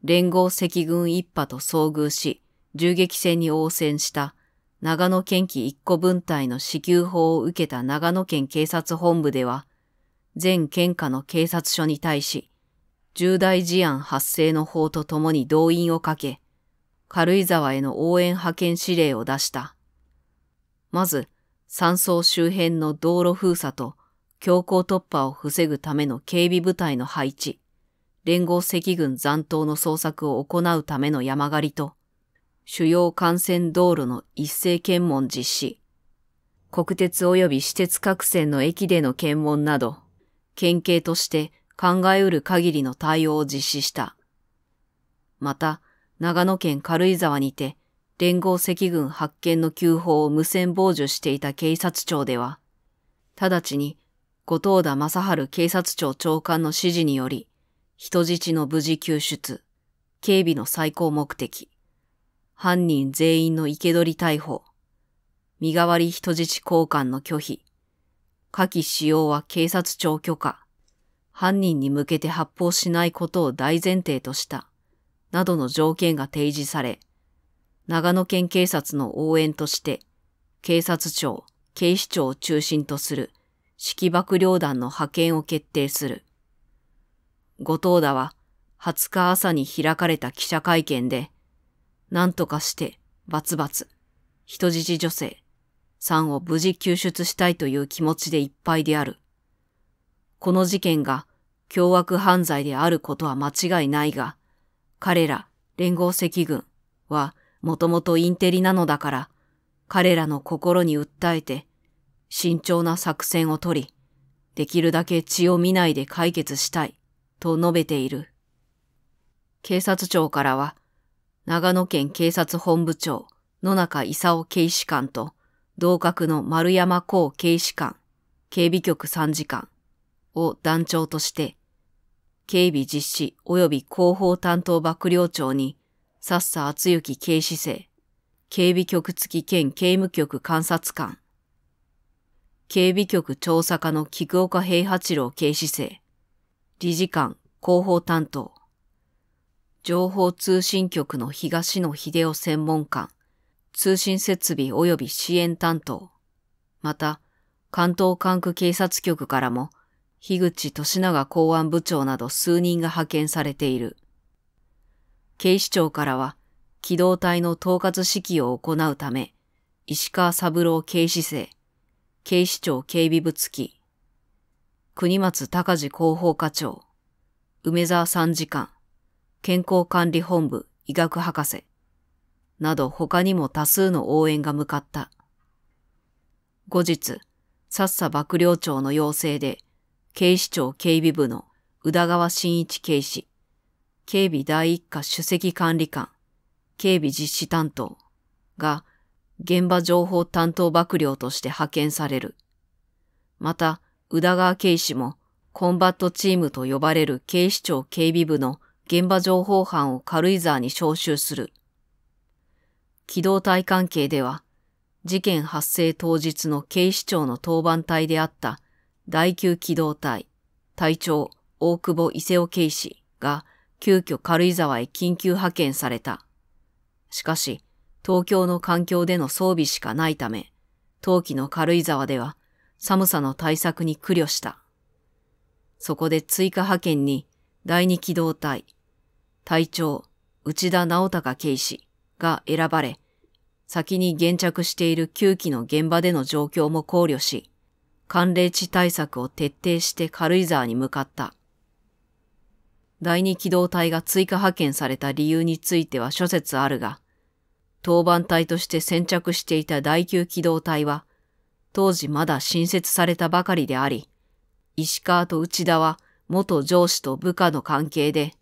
連合赤軍一派と遭遇し、銃撃戦に応戦した長野県機一個分隊の支給法を受けた長野県警察本部では、全県下の警察署に対し、重大事案発生の法とともに動員をかけ、軽井沢への応援派遣指令を出した。まず、山荘周辺の道路封鎖と強行突破を防ぐための警備部隊の配置、連合赤軍残党の捜索を行うための山狩りと、主要幹線道路の一斉検問実施、国鉄及び私鉄各線の駅での検問など、県警として考えうる限りの対応を実施した。また、長野県軽井沢にて、連合赤軍発見の急報を無線傍受していた警察庁では、直ちに後藤田正春警察庁長官の指示により、人質の無事救出、警備の最高目的、犯人全員の生け捕り逮捕、身代わり人質交換の拒否、下記使用は警察庁許可、犯人に向けて発砲しないことを大前提とした。などの条件が提示され、長野県警察の応援として、警察庁、警視庁を中心とする指揮爆両団の派遣を決定する。後藤田は20日朝に開かれた記者会見で、何とかしてバツバツ、人質女性、さんを無事救出したいという気持ちでいっぱいである。この事件が凶悪犯罪であることは間違いないが、彼ら連合赤軍はもともとインテリなのだから、彼らの心に訴えて、慎重な作戦をとり、できるだけ血を見ないで解決したい、と述べている。警察庁からは、長野県警察本部長、野中勲警視官と、同格の丸山孝警視官、警備局参事官を団長として、警備実施及び広報担当幕僚長に、さっさ厚行警視正、警備局付き県刑務局監察官、警備局調査課の菊岡平八郎警視正、理事官広報担当、情報通信局の東野秀夫専門官、通信設備及び支援担当、また、関東管区警察局からも、樋口利長公安部長など数人が派遣されている。警視庁からは、機動隊の統括指揮を行うため、石川三郎警視正、警視庁警備部付き、国松隆治広報課長、梅沢参事官、健康管理本部医学博士、など他にも多数の応援が向かった。後日、さっさ幕僚長の要請で、警視庁警備部の宇田川真一警視、警備第一課首席管理官、警備実施担当が現場情報担当幕僚として派遣される。また、宇田川警視もコンバットチームと呼ばれる警視庁警備部の現場情報班を軽井沢に招集する。機動隊関係では、事件発生当日の警視庁の当番隊であった第9機動隊、隊長、大久保伊勢尾警視が急遽軽井沢へ緊急派遣された。しかし、東京の環境での装備しかないため、冬季の軽井沢では寒さの対策に苦慮した。そこで追加派遣に第二機動隊、隊長、内田直隆警視が選ばれ、先に現着している9機の現場での状況も考慮し、寒冷地対策を徹底して軽井沢に向かった。第二機動隊が追加派遣された理由については諸説あるが、当番隊として先着していた第9機動隊は、当時まだ新設されたばかりであり、石川と内田は元上司と部下の関係で、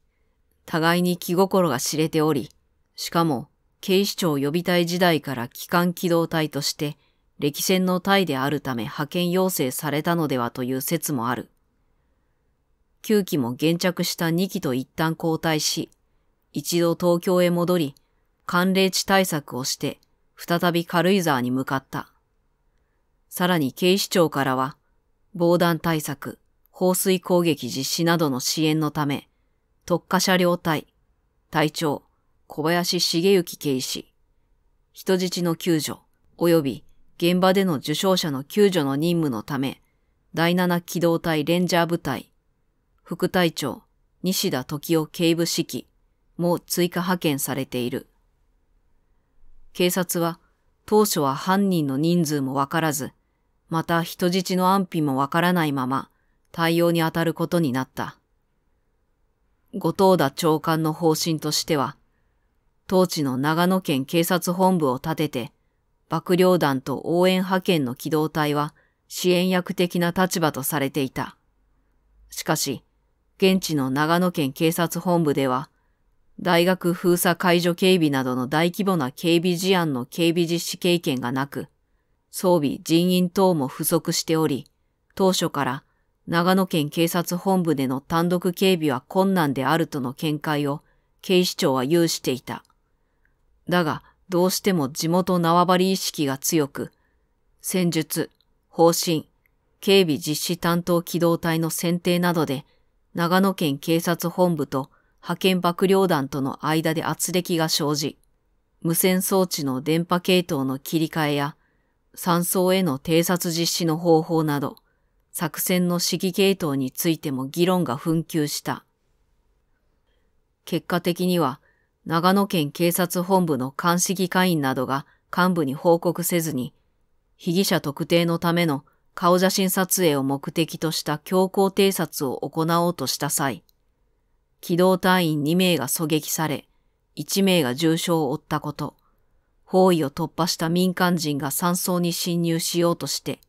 互いに気心が知れており、しかも警視庁予備隊時代から機関機動隊として歴戦の隊であるため派遣要請されたのではという説もある。9機も現着した2機と一旦交代し、一度東京へ戻り、寒冷地対策をして、再び軽井沢に向かった。さらに警視庁からは、防弾対策、放水攻撃実施などの支援のため、特化車両隊、隊長、小林茂之警視、人質の救助、及び現場での受傷者の救助の任務のため、第7機動隊レンジャー部隊、副隊長、西田時夫警部指揮も追加派遣されている。警察は当初は犯人の人数もわからず、また人質の安否もわからないまま対応に当たることになった。後藤田長官の方針としては、当地の長野県警察本部を立てて幕僚団と応援派遣の機動隊は支援役的な立場とされていた。しかし、現地の長野県警察本部では、大学封鎖解除警備などの大規模な警備事案の警備実施経験がなく、装備、人員等も不足しており、当初から長野県警察本部での単独警備は困難であるとの見解を警視庁は有していた。だが、どうしても地元縄張り意識が強く、戦術、方針、警備実施担当機動隊の選定などで、長野県警察本部と派遣幕僚団との間で圧力が生じ、無線装置の電波系統の切り替えや、山荘への偵察実施の方法など、作戦の指揮系統についても議論が紛糾した。結果的には、長野県警察本部の監視議会員などが幹部に報告せずに、被疑者特定のための顔写真撮影を目的とした強行偵察を行おうとした際、機動隊員2名が狙撃され、1名が重傷を負ったこと、包囲を突破した民間人が山荘に侵入しようとして、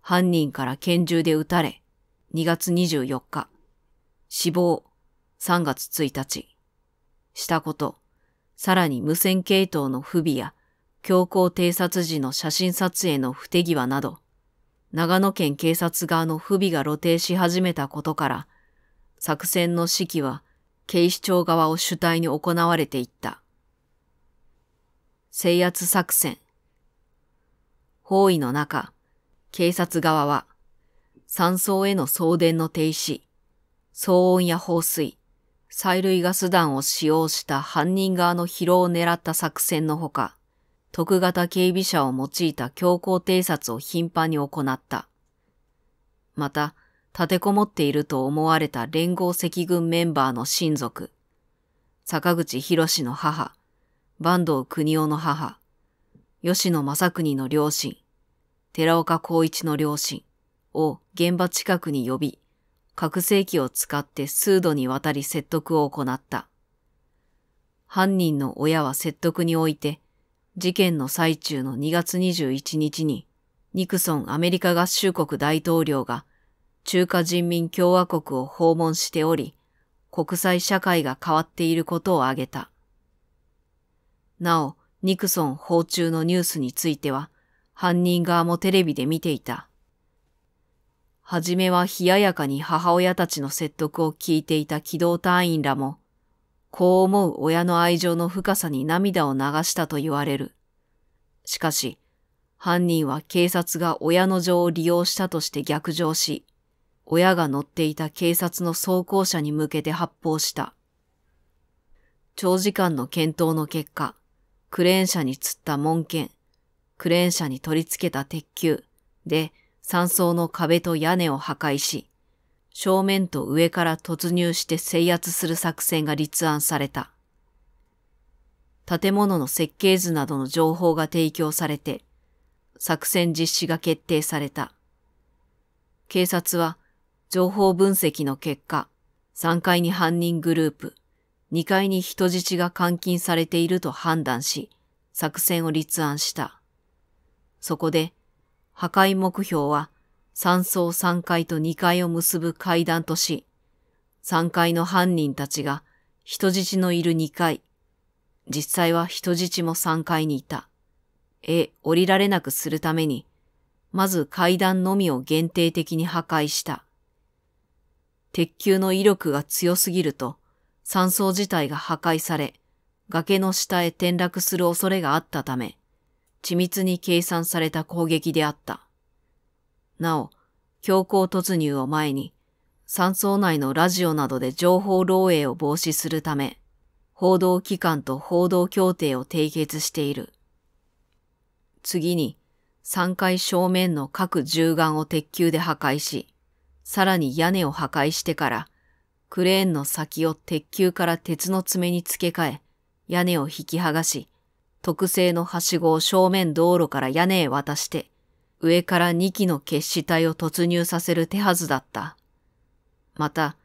犯人から拳銃で撃たれ、2月24日、死亡、3月1日。したこと、さらに無線系統の不備や強行偵察時の写真撮影の不手際など、長野県警察側の不備が露呈し始めたことから、作戦の指揮は警視庁側を主体に行われていった。制圧作戦。包囲の中、警察側は、山荘への送電の停止、騒音や放水、催涙ガス弾を使用した犯人側の疲労を狙った作戦のほか、特型警備車を用いた強行偵察を頻繁に行った。また、立てこもっていると思われた連合赤軍メンバーの親族、坂口博の母、坂東国夫の母、吉野正国の両親、寺岡光一の両親を現場近くに呼び、拡声器を使って数度にわたり説得を行った。犯人の親は説得において、事件の最中の2月21日に、ニクソンアメリカ合衆国大統領が中華人民共和国を訪問しており、国際社会が変わっていることを挙げた。なお、ニクソン訪中のニュースについては、犯人側もテレビで見ていた。はじめは冷ややかに母親たちの説得を聞いていた機動隊員らも、こう思う親の愛情の深さに涙を流したと言われる。しかし、犯人は警察が親の情を利用したとして逆上し、親が乗っていた警察の装甲車に向けて発砲した。長時間の検討の結果、クレーン車に釣った門剣、クレーン車に取り付けた鉄球で、山荘の壁と屋根を破壊し、正面と上から突入して制圧する作戦が立案された。建物の設計図などの情報が提供されて、作戦実施が決定された。警察は情報分析の結果、3階に犯人グループ、2階に人質が監禁されていると判断し、作戦を立案した。そこで、破壊目標は3層3階と2階を結ぶ階段とし、3階の犯人たちが人質のいる2階、実際は人質も3階にいた。へ降りられなくするために、まず階段のみを限定的に破壊した。鉄球の威力が強すぎると、山層自体が破壊され、崖の下へ転落する恐れがあったため、緻密に計算された攻撃であった。なお、強行突入を前に、山荘内のラジオなどで情報漏洩を防止するため、報道機関と報道協定を締結している。次に、3階正面の各銃眼を鉄球で破壊し、さらに屋根を破壊してから、クレーンの先を鉄球から鉄の爪に付け替え、屋根を引き剥がし、特製のはしごを正面道路から屋根へ渡して、上から2機の決死隊を突入させる手はずだった。また、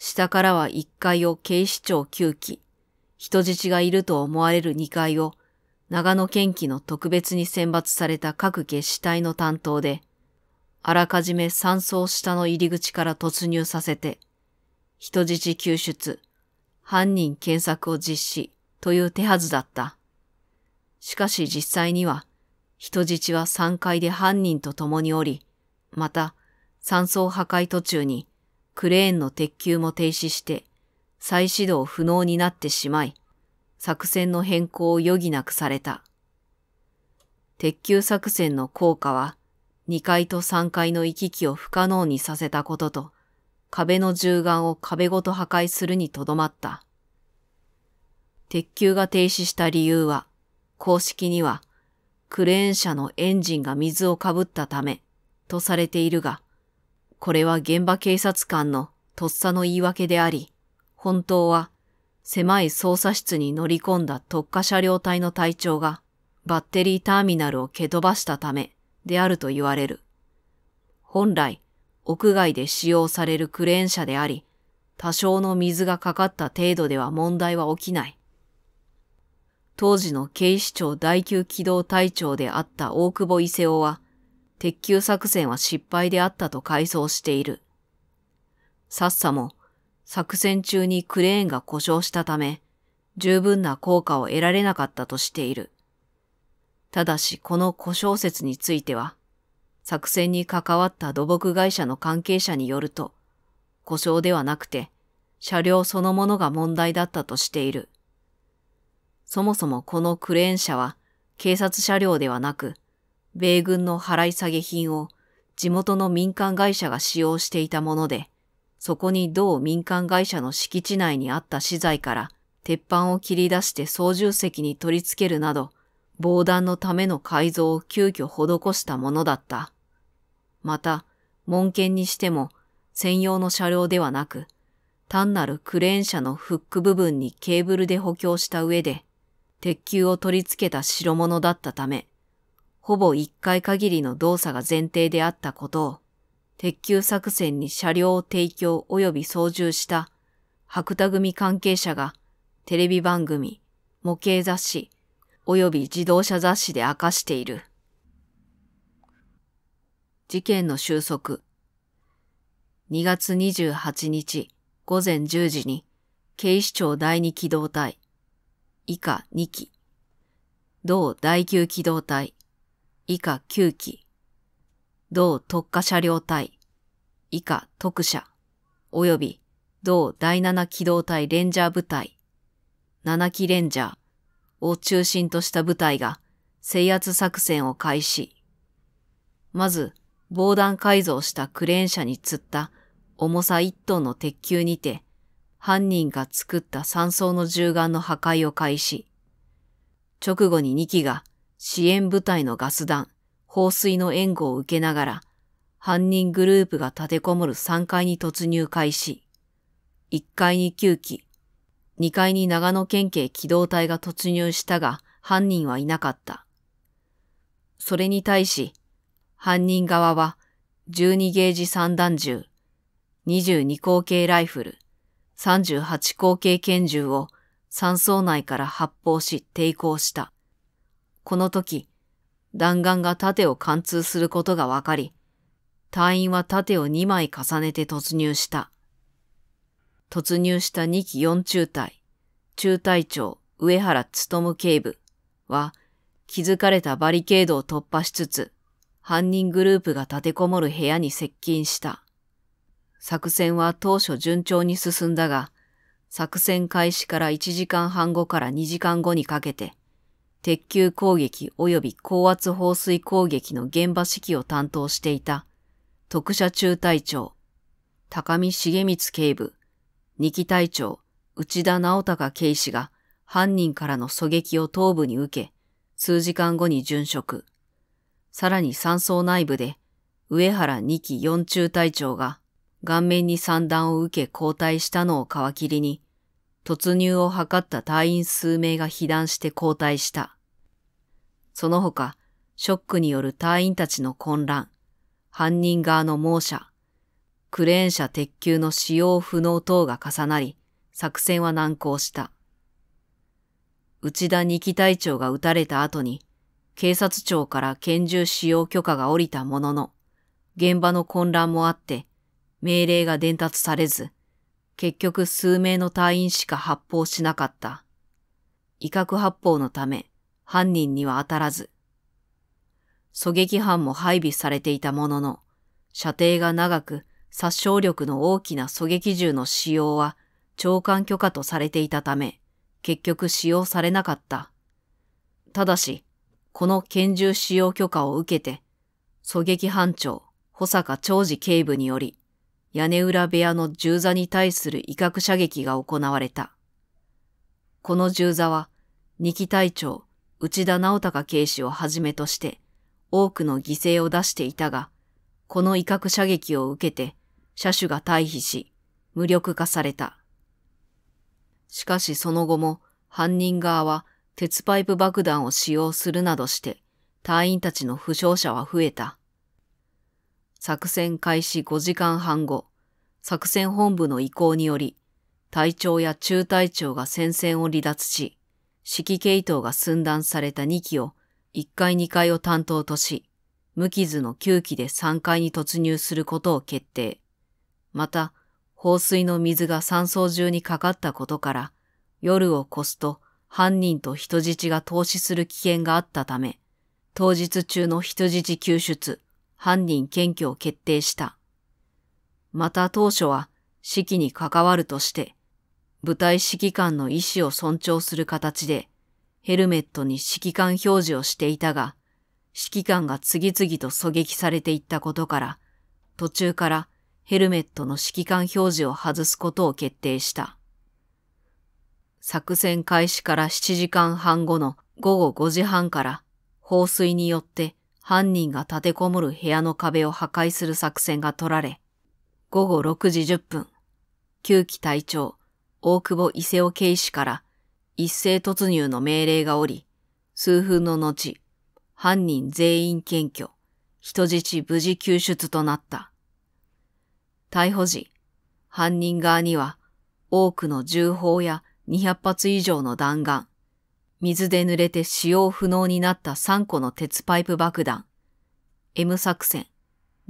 下からは1階を警視庁9機、人質がいると思われる2階を、長野県機の特別に選抜された各決死隊の担当で、あらかじめ山荘下の入り口から突入させて、人質救出、犯人検索を実施という手はずだった。しかし実際には、人質は3階で犯人と共におり、また、山層破壊途中に、クレーンの鉄球も停止して、再始動不能になってしまい、作戦の変更を余儀なくされた。鉄球作戦の効果は、2階と3階の行き来を不可能にさせたことと、壁の銃眼を壁ごと破壊するにとどまった。鉄球が停止した理由は、公式には、クレーン車のエンジンが水をかぶったため、とされているが、これは現場警察官のとっさの言い訳であり、本当は狭い捜査室に乗り込んだ特化車両隊の隊長がバッテリーターミナルを蹴飛ばしたためであると言われる。本来、屋外で使用されるクレーン車であり、多少の水がかかった程度では問題は起きない。当時の警視庁第9機動隊長であった大久保伊勢夫は、鉄球作戦は失敗であったと回想している。さっさも作戦中にクレーンが故障したため、十分な効果を得られなかったとしている。ただしこの故障説については、作戦に関わった土木会社の関係者によると、故障ではなくて、車両そのものが問題だったとしている。そもそもこのクレーン車は警察車両ではなく、米軍の払い下げ品を地元の民間会社が使用していたもので、そこに同民間会社の敷地内にあった資材から鉄板を切り出して操縦席に取り付けるなど、防弾のための改造を急遽施したものだった。また、門剣にしても専用の車両ではなく、単なるクレーン車のフック部分にケーブルで補強した上で、鉄球を取り付けた代物だったため、ほぼ一回限りの動作が前提であったことを、鉄球作戦に車両を提供及び操縦した白田組関係者がテレビ番組、模型雑誌、及び自動車雑誌で明かしている。事件の収束。2月28日午前10時に警視庁第二機動隊以下2機。同第9機動隊以下9機。同特化車両隊以下特車及び同第7機動隊レンジャー部隊7機レンジャーを中心とした部隊が制圧作戦を開始。まず、防弾改造したクレーン車に釣った重さ1トンの鉄球にて犯人が作った山荘の銃眼の破壊を開始。直後に2機が支援部隊のガス弾、放水の援護を受けながら、犯人グループが立てこもる3階に突入開始。1階に9機、2階に長野県警機動隊が突入したが、犯人はいなかった。それに対し、犯人側は12ゲージ散弾銃、22口径ライフル、38口径拳銃を山荘内から発砲し抵抗した。この時、弾丸が盾を貫通することが分かり、隊員は盾を2枚重ねて突入した。突入した2機4中隊、中隊長上原努警部は、気づかれたバリケードを突破しつつ、犯人グループが立てこもる部屋に接近した。作戦は当初順調に進んだが、作戦開始から1時間半後から2時間後にかけて、鉄球攻撃及び高圧放水攻撃の現場指揮を担当していた、特殊中隊長、高見重光警部、二期隊長、内田直隆警視が犯人からの狙撃を頭部に受け、数時間後に殉職。さらに山荘内部で、上原二期四中隊長が顔面に散弾を受け交代したのを皮切りに、突入を図った隊員数名が被弾して交代した。その他、ショックによる隊員たちの混乱、犯人側の猛者、クレーン車鉄球の使用不能等が重なり、作戦は難航した。内田二期隊長が撃たれた後に、警察庁から拳銃使用許可が下りたものの、現場の混乱もあって、命令が伝達されず、結局数名の隊員しか発砲しなかった。威嚇発砲のため、犯人には当たらず。狙撃班も配備されていたものの、射程が長く殺傷力の大きな狙撃銃の使用は長官許可とされていたため、結局使用されなかった。ただし、この拳銃使用許可を受けて、狙撃班長、保坂長治警部により、屋根裏部屋の銃座に対する威嚇射撃が行われた。この銃座は、二期隊長、内田直隆警視をはじめとして多くの犠牲を出していたが、この威嚇射撃を受けて車種が退避し、無力化された。しかしその後も犯人側は鉄パイプ爆弾を使用するなどして隊員たちの負傷者は増えた。作戦開始5時間半後、作戦本部の意向により、隊長や中隊長が戦線を離脱し、指揮系統が寸断された2機を1階2階を担当とし、無傷の9機で3階に突入することを決定。また、放水の水が山荘中にかかったことから、夜を越すと犯人と人質が投資する危険があったため、当日中の人質救出、犯人検挙を決定した。また当初は指揮に関わるとして、部隊指揮官の意思を尊重する形で、ヘルメットに指揮官表示をしていたが、指揮官が次々と狙撃されていったことから、途中からヘルメットの指揮官表示を外すことを決定した。作戦開始から7時間半後の午後5時半から、放水によって犯人が立てこもる部屋の壁を破壊する作戦が取られ、午後6時10分、旧期隊長、大久保伊勢尾警視から一斉突入の命令がおり、数分の後、犯人全員検挙、人質無事救出となった。逮捕時、犯人側には多くの銃砲や200発以上の弾丸、水で濡れて使用不能になった3個の鉄パイプ爆弾、M 作戦、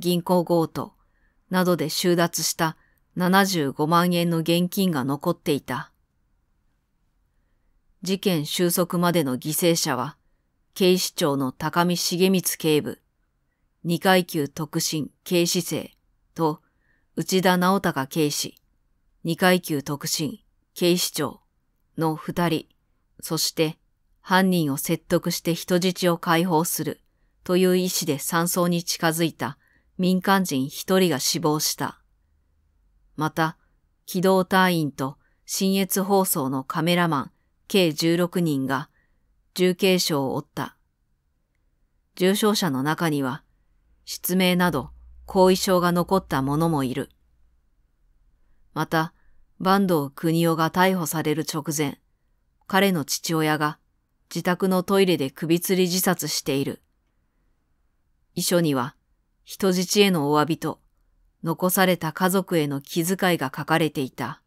銀行強盗などで収奪した75万円の現金が残っていた。事件収束までの犠牲者は、警視庁の高見重光警部、二階級特進警視生と内田直隆警視、二階級特進警視庁の二人、そして犯人を説得して人質を解放するという意思で山荘に近づいた民間人一人が死亡した。また、機動隊員と新越放送のカメラマン計16人が重軽傷を負った。重傷者の中には、失明など後遺症が残った者もいる。また、坂東国夫が逮捕される直前、彼の父親が自宅のトイレで首吊り自殺している。遺書には人質へのお詫びと残された家族への気遣いが書かれていた。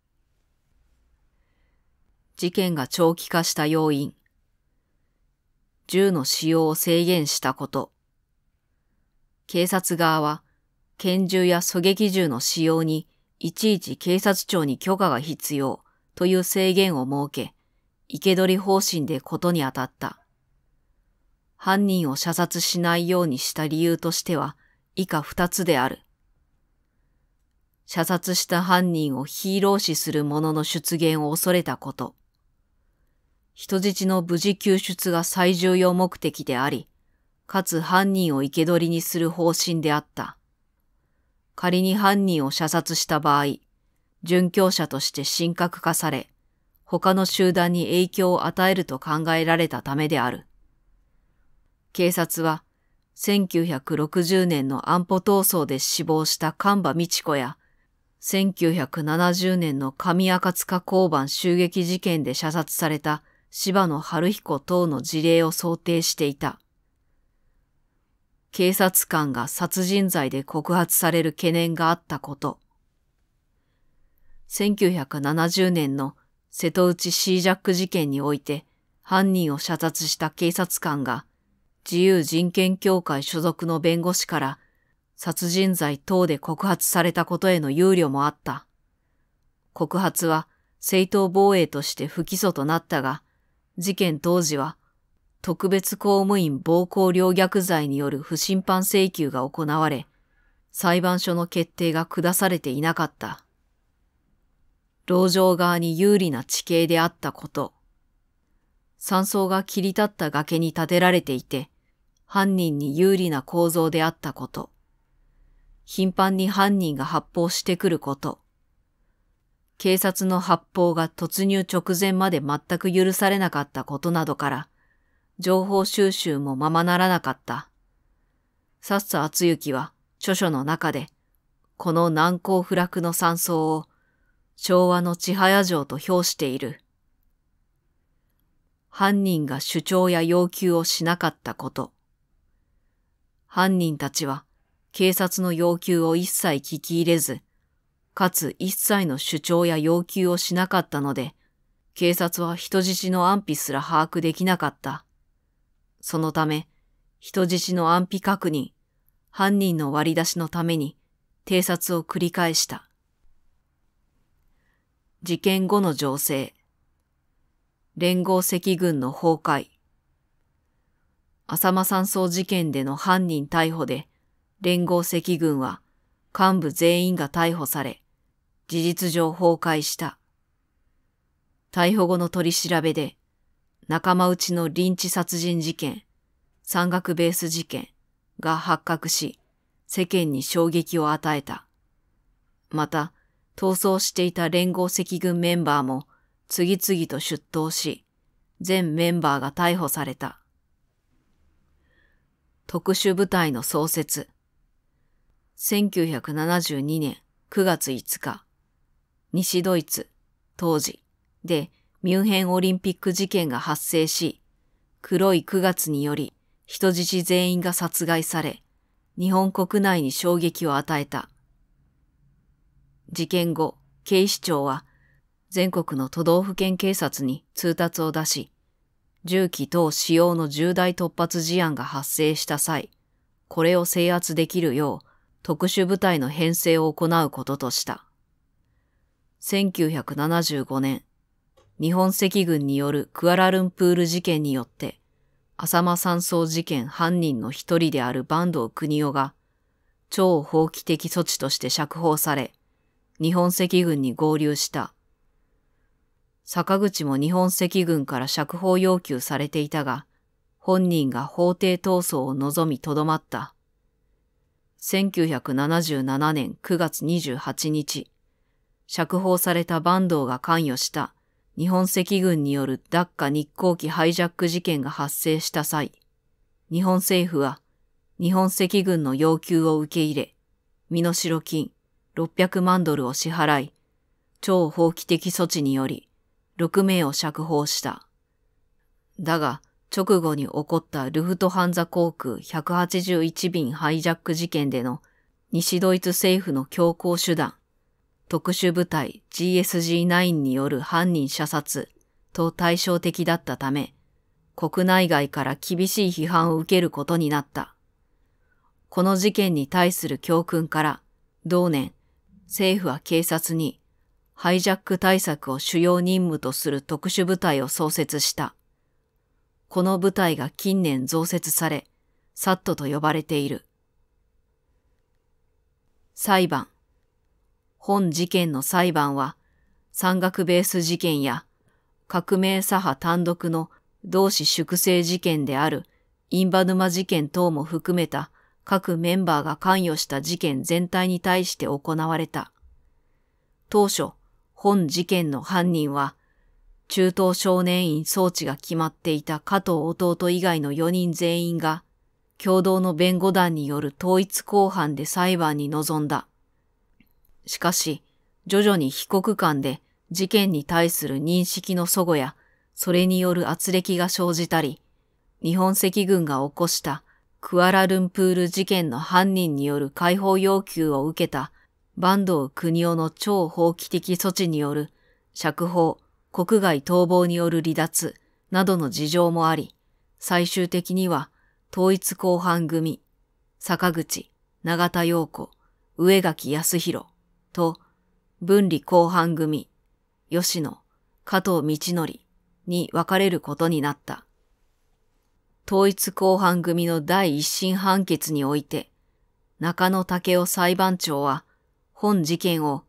事件が長期化した要因。銃の使用を制限したこと。警察側は拳銃や狙撃銃の使用にいちいち警察庁に許可が必要という制限を設け、生け捕り方針でことに当たった。犯人を射殺しないようにした理由としては以下二つである。射殺した犯人をヒーロー視する者の出現を恐れたこと。人質の無事救出が最重要目的であり、かつ犯人を生け捕りにする方針であった。仮に犯人を射殺した場合、殉教者として神格化され、他の集団に影響を与えると考えられたためである。警察は1960年の安保闘争で死亡した神場美智子や1970年の上赤塚交番襲撃事件で射殺された柴野晴彦等の事例を想定していた。警察官が殺人罪で告発される懸念があったこと。1970年の瀬戸内シージャック事件において犯人を射殺した警察官が自由人権協会所属の弁護士から殺人罪等で告発されたことへの憂慮もあった。告発は正当防衛として不起訴となったが、事件当時は特別公務員暴行陵虐罪による不審判請求が行われ、裁判所の決定が下されていなかった。籠城側に有利な地形であったこと。山荘が切り立った崖に建てられていて、犯人に有利な構造であったこと。頻繁に犯人が発砲してくること。警察の発砲が突入直前まで全く許されなかったことなどから、情報収集もままならなかった。さっさ厚幸は著書の中で、この難攻不落の山荘を昭和の千早城と評している。犯人が主張や要求をしなかったこと。犯人たちは警察の要求を一切聞き入れず、かつ一切の主張や要求をしなかったので、警察は人質の安否すら把握できなかった。そのため、人質の安否確認、犯人の割り出しのために偵察を繰り返した。事件後の情勢、連合赤軍の崩壊、浅間山荘事件での犯人逮捕で、連合赤軍は幹部全員が逮捕され、事実上崩壊した。逮捕後の取り調べで、仲間内の臨チ殺人事件、山岳ベース事件が発覚し、世間に衝撃を与えた。また、逃走していた連合赤軍メンバーも次々と出頭し、全メンバーが逮捕された。特殊部隊の創設。1972年9月5日、西ドイツ、当時でミュンヘンオリンピック事件が発生し、黒い9月により人質全員が殺害され、日本国内に衝撃を与えた。事件後、警視庁は全国の都道府県警察に通達を出し、銃器等使用の重大突発事案が発生した際、これを制圧できるよう特殊部隊の編成を行うこととした。1975年、日本赤軍によるクアラルンプール事件によって、浅間山荘事件犯人の一人である坂東国夫が、超法規的措置として釈放され、日本赤軍に合流した。坂口も日本赤軍から釈放要求されていたが、本人が法廷闘争を望みとどまった。1977年9月28日、釈放された坂東が関与した日本赤軍によるダッカ日航機ハイジャック事件が発生した際、日本政府は日本赤軍の要求を受け入れ、身代金600万ドルを支払い、超法規的措置により、6名を釈放した。だが、直後に起こったルフトハンザ航空181便ハイジャック事件での西ドイツ政府の強硬手段、特殊部隊 GSG9 による犯人射殺と対照的だったため、国内外から厳しい批判を受けることになった。この事件に対する教訓から、同年政府は警察にハイジャック対策を主要任務とする特殊部隊を創設した。この部隊が近年増設され、サットと呼ばれている。裁判。本事件の裁判は、山岳ベース事件や革命左派単独の同志粛清事件であるインバ沼事件等も含めた各メンバーが関与した事件全体に対して行われた。当初、本事件の犯人は、中東少年院装置が決まっていた加藤弟以外の4人全員が、共同の弁護団による統一公判で裁判に臨んだ。しかし、徐々に被告間で事件に対する認識の齟齬や、それによる圧力が生じたり、日本赤軍が起こしたクアラルンプール事件の犯人による解放要求を受けた、坂東国夫の超法規的措置による釈放、国外逃亡による離脱などの事情もあり、最終的には統一後半組、坂口、永田陽子、上垣康弘と分離後半組、吉野、加藤道則に分かれることになった。統一公判組の第一審判決において、中野武雄裁判長は、本事件を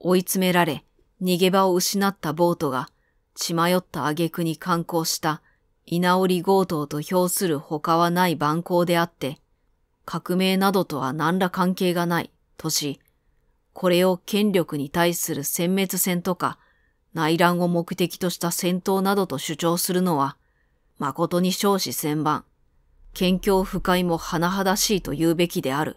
追い詰められ、逃げ場を失ったボートが、血迷った挙句に観光した稲織強盗と評する他はない蛮行であって、革命などとは何ら関係がないとし、これを権力に対する殲滅戦とか、内乱を目的とした戦闘などと主張するのは、誠に少子千万、謙虚不快も甚だしいと言うべきである。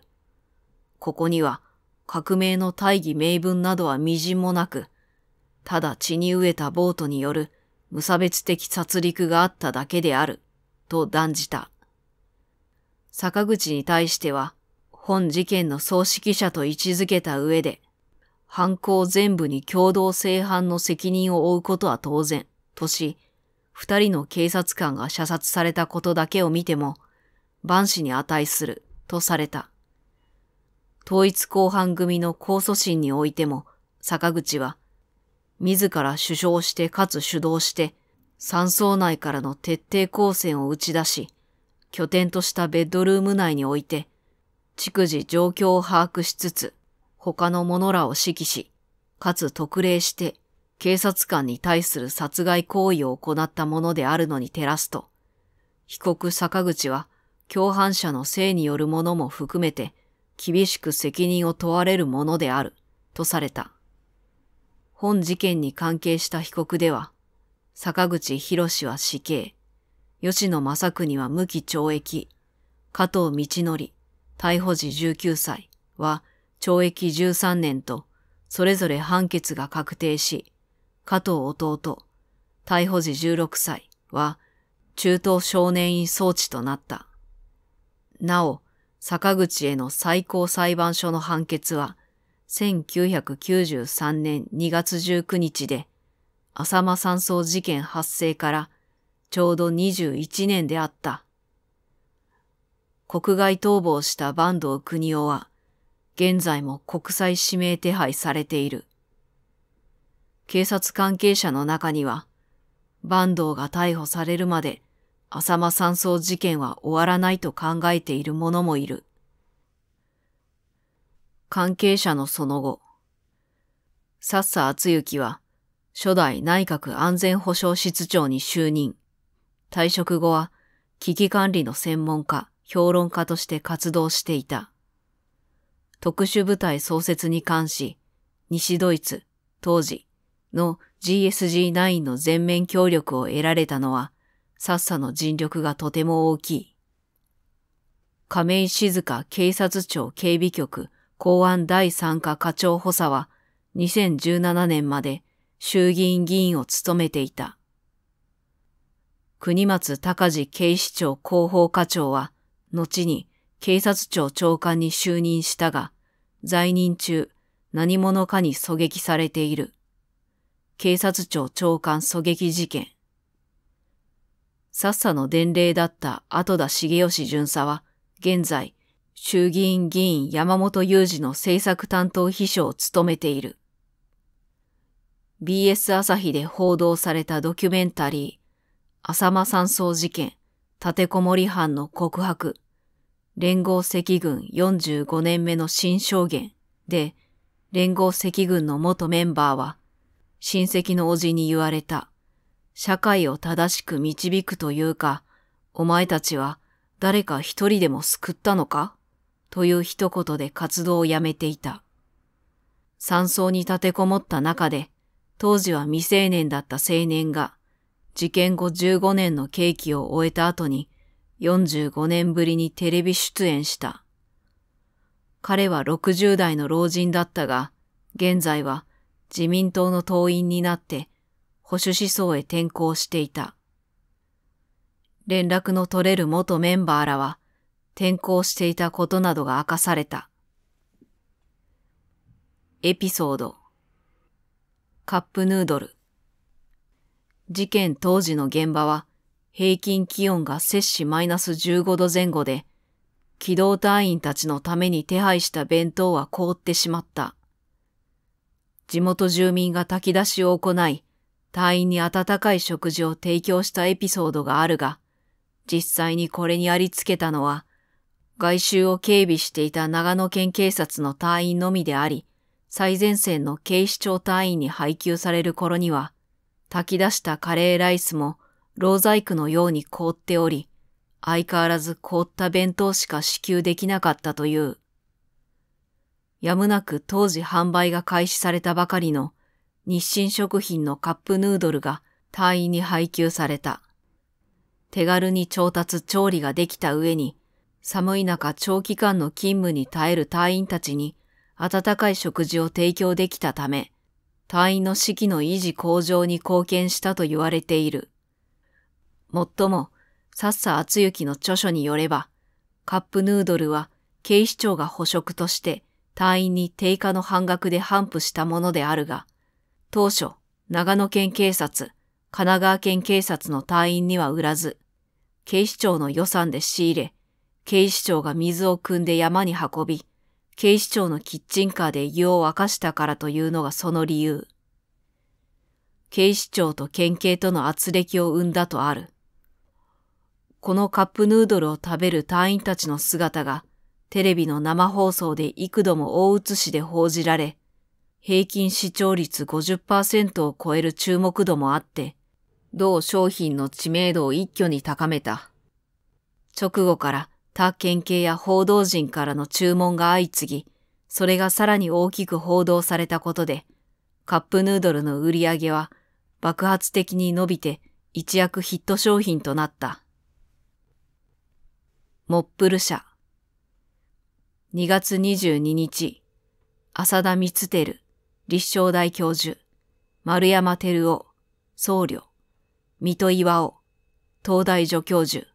ここには革命の大義名分などは微塵もなく、ただ血に飢えたボートによる無差別的殺戮があっただけである、と断じた。坂口に対しては、本事件の総指揮者と位置づけた上で、犯行全部に共同正犯の責任を負うことは当然、とし、二人の警察官が射殺されたことだけを見ても、万死に値するとされた。統一公判組の控訴審においても、坂口は、自ら首相してかつ主導して、山荘内からの徹底抗戦を打ち出し、拠点としたベッドルーム内において、逐次状況を把握しつつ、他の者らを指揮し、かつ特例して警察官に対する殺害行為を行ったものであるのに照らすと、被告坂口は共犯者の性によるものも含めて厳しく責任を問われるものであるとされた。本事件に関係した被告では、坂口博士は死刑、吉野正国は無期懲役、加藤道則、逮捕時19歳は懲役13年と、それぞれ判決が確定し、加藤弟、逮捕時16歳は中東少年院送致となった。なお、坂口への最高裁判所の判決は、1993年2月19日で、浅間山荘事件発生からちょうど21年であった。国外逃亡した坂東国夫は、現在も国際指名手配されている。警察関係者の中には、坂東が逮捕されるまで浅間山荘事件は終わらないと考えている者もいる。関係者のその後、さっさ厚幸は初代内閣安全保障室長に就任。退職後は危機管理の専門家、評論家として活動していた。特殊部隊創設に関し、西ドイツ、当時、の GSG9 の全面協力を得られたのは、さっさの尽力がとても大きい。亀井静香警察庁警備局公安第3課課長補佐は、2017年まで衆議院議員を務めていた。国松隆治警視庁広報課長は、後に警察庁長官に就任したが、在任中何者かに狙撃されている。警察庁長官狙撃事件。さっさの伝令だった後田重義巡査は、現在、衆議院議員山本雄二の政策担当秘書を務めている。BS 朝日で報道されたドキュメンタリー、浅間山荘事件、立てこもり犯の告白、連合赤軍45年目の新証言で、連合赤軍の元メンバーは、親戚のおじに言われた。社会を正しく導くというか、お前たちは誰か一人でも救ったのかという一言で活動をやめていた。山荘に立てこもった中で、当時は未成年だった青年が、事件後15年の刑期を終えた後に、45年ぶりにテレビ出演した。彼は60代の老人だったが、現在は自民党の党員になって保守思想へ転向していた。連絡の取れる元メンバーらは転校していたことなどが明かされた。エピソードカップヌードル事件当時の現場は平均気温が摂氏マイナス15度前後で機動隊員たちのために手配した弁当は凍ってしまった。地元住民が炊き出しを行い、隊員に温かい食事を提供したエピソードがあるが、実際にこれにありつけたのは、外周を警備していた長野県警察の隊員のみであり、最前線の警視庁隊員に配給される頃には、炊き出したカレーライスも、老細工のように凍っており、相変わらず凍った弁当しか支給できなかったというやむなく当時販売が開始されたばかりの日清食品のカップヌードルが隊員に配給された。手軽に調達調理ができた上に、寒い中長期間の勤務に耐える隊員たちに温かい食事を提供できたため、隊員の士気の維持向上に貢献したと言われている。もっとも、さっさ厚行の著書によれば、カップヌードルは警視庁が捕食として隊員に定価の半額で頒布したものであるが、当初、長野県警察、神奈川県警察の隊員には売らず、警視庁の予算で仕入れ、警視庁が水を汲んで山に運び、警視庁のキッチンカーで湯を沸かしたからというのがその理由。警視庁と県警との圧力を生んだとある。このカップヌードルを食べる隊員たちの姿がテレビの生放送で幾度も大写しで報じられ、平均視聴率50%を超える注目度もあって、同商品の知名度を一挙に高めた。直後から他県警や報道陣からの注文が相次ぎ、それがさらに大きく報道されたことで、カップヌードルの売り上げは爆発的に伸びて一躍ヒット商品となった。モップル社2月22日、浅田光照、立正大教授、丸山照夫、僧侶、水戸岩尾、東大助教授、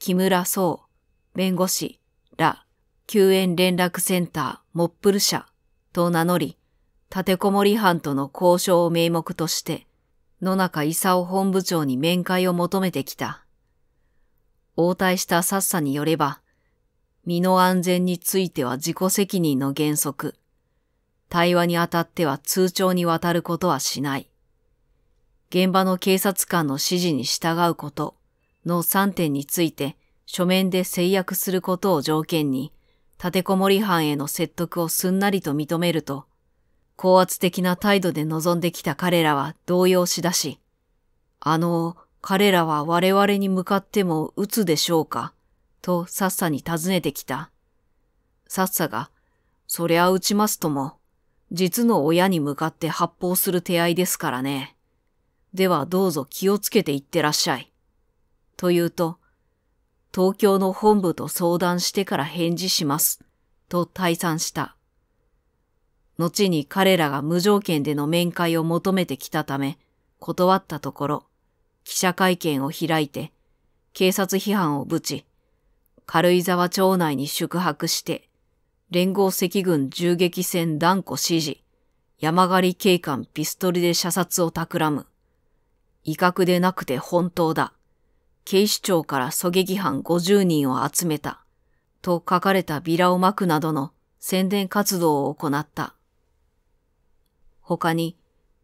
木村総、弁護士、ら、救援連絡センター、モップル社、と名乗り、立てこもり犯との交渉を名目として、野中勲本部長に面会を求めてきた。応対したっさによれば、身の安全については自己責任の原則。対話にあたっては通帳に渡ることはしない。現場の警察官の指示に従うことの3点について書面で制約することを条件に、立てこもり犯への説得をすんなりと認めると、高圧的な態度で臨んできた彼らは動揺しだし、あの、彼らは我々に向かっても撃つでしょうかとさっさに尋ねてきた。さっさが、そりゃ撃ちますとも、実の親に向かって発砲する手合いですからね。ではどうぞ気をつけていってらっしゃい。と言うと、東京の本部と相談してから返事します。と退散した。後に彼らが無条件での面会を求めてきたため、断ったところ、記者会見を開いて、警察批判をぶち、軽井沢町内に宿泊して、連合赤軍銃撃戦断固指示、山狩り警官ピストルで射殺を企む。威嚇でなくて本当だ。警視庁から狙撃犯50人を集めた。と書かれたビラを撒くなどの宣伝活動を行った。他に、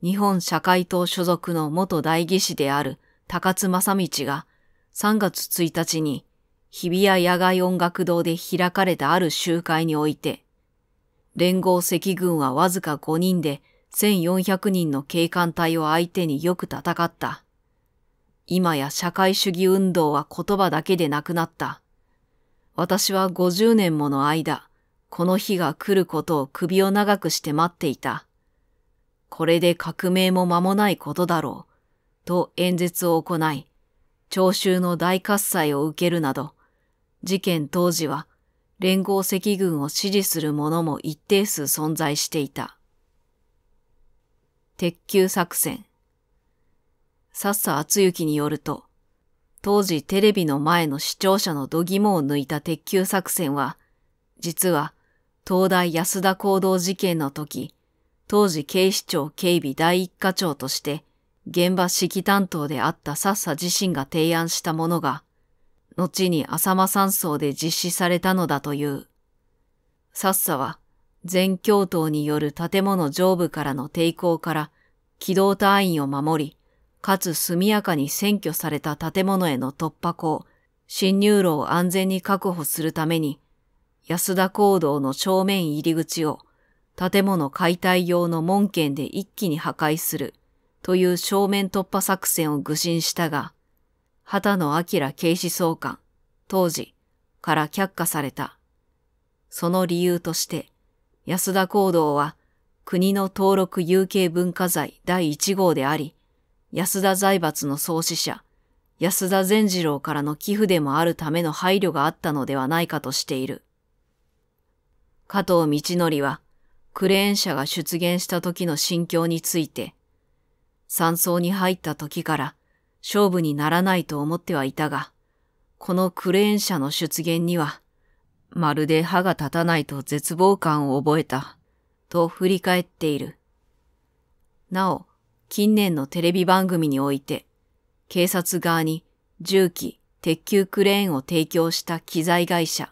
日本社会党所属の元代議士である高津正道が3月1日に日比谷野外音楽堂で開かれたある集会において、連合赤軍はわずか5人で1400人の警官隊を相手によく戦った。今や社会主義運動は言葉だけでなくなった。私は50年もの間、この日が来ることを首を長くして待っていた。これで革命も間もないことだろう、と演説を行い、聴衆の大喝采を受けるなど、事件当時は連合赤軍を支持する者も一定数存在していた。鉄球作戦。さっさ厚行によると、当時テレビの前の視聴者の度肝を抜いた鉄球作戦は、実は東大安田行動事件の時、当時警視庁警備第一課長として現場指揮担当であったさっさ自身が提案したものが、後に浅間山荘で実施されたのだという。サッサは全教頭による建物上部からの抵抗から機動隊員を守り、かつ速やかに占拠された建物への突破口、侵入路を安全に確保するために、安田講堂の正面入り口を建物解体用の門圏で一気に破壊するという正面突破作戦を愚心したが、畑野明警視総監、当時から却下された。その理由として、安田行動は国の登録有形文化財第1号であり、安田財閥の創始者、安田善次郎からの寄付でもあるための配慮があったのではないかとしている。加藤道則は、クレーン車が出現した時の心境について、山荘に入った時から勝負にならないと思ってはいたが、このクレーン車の出現には、まるで歯が立たないと絶望感を覚えた、と振り返っている。なお、近年のテレビ番組において、警察側に重機、鉄球クレーンを提供した機材会社、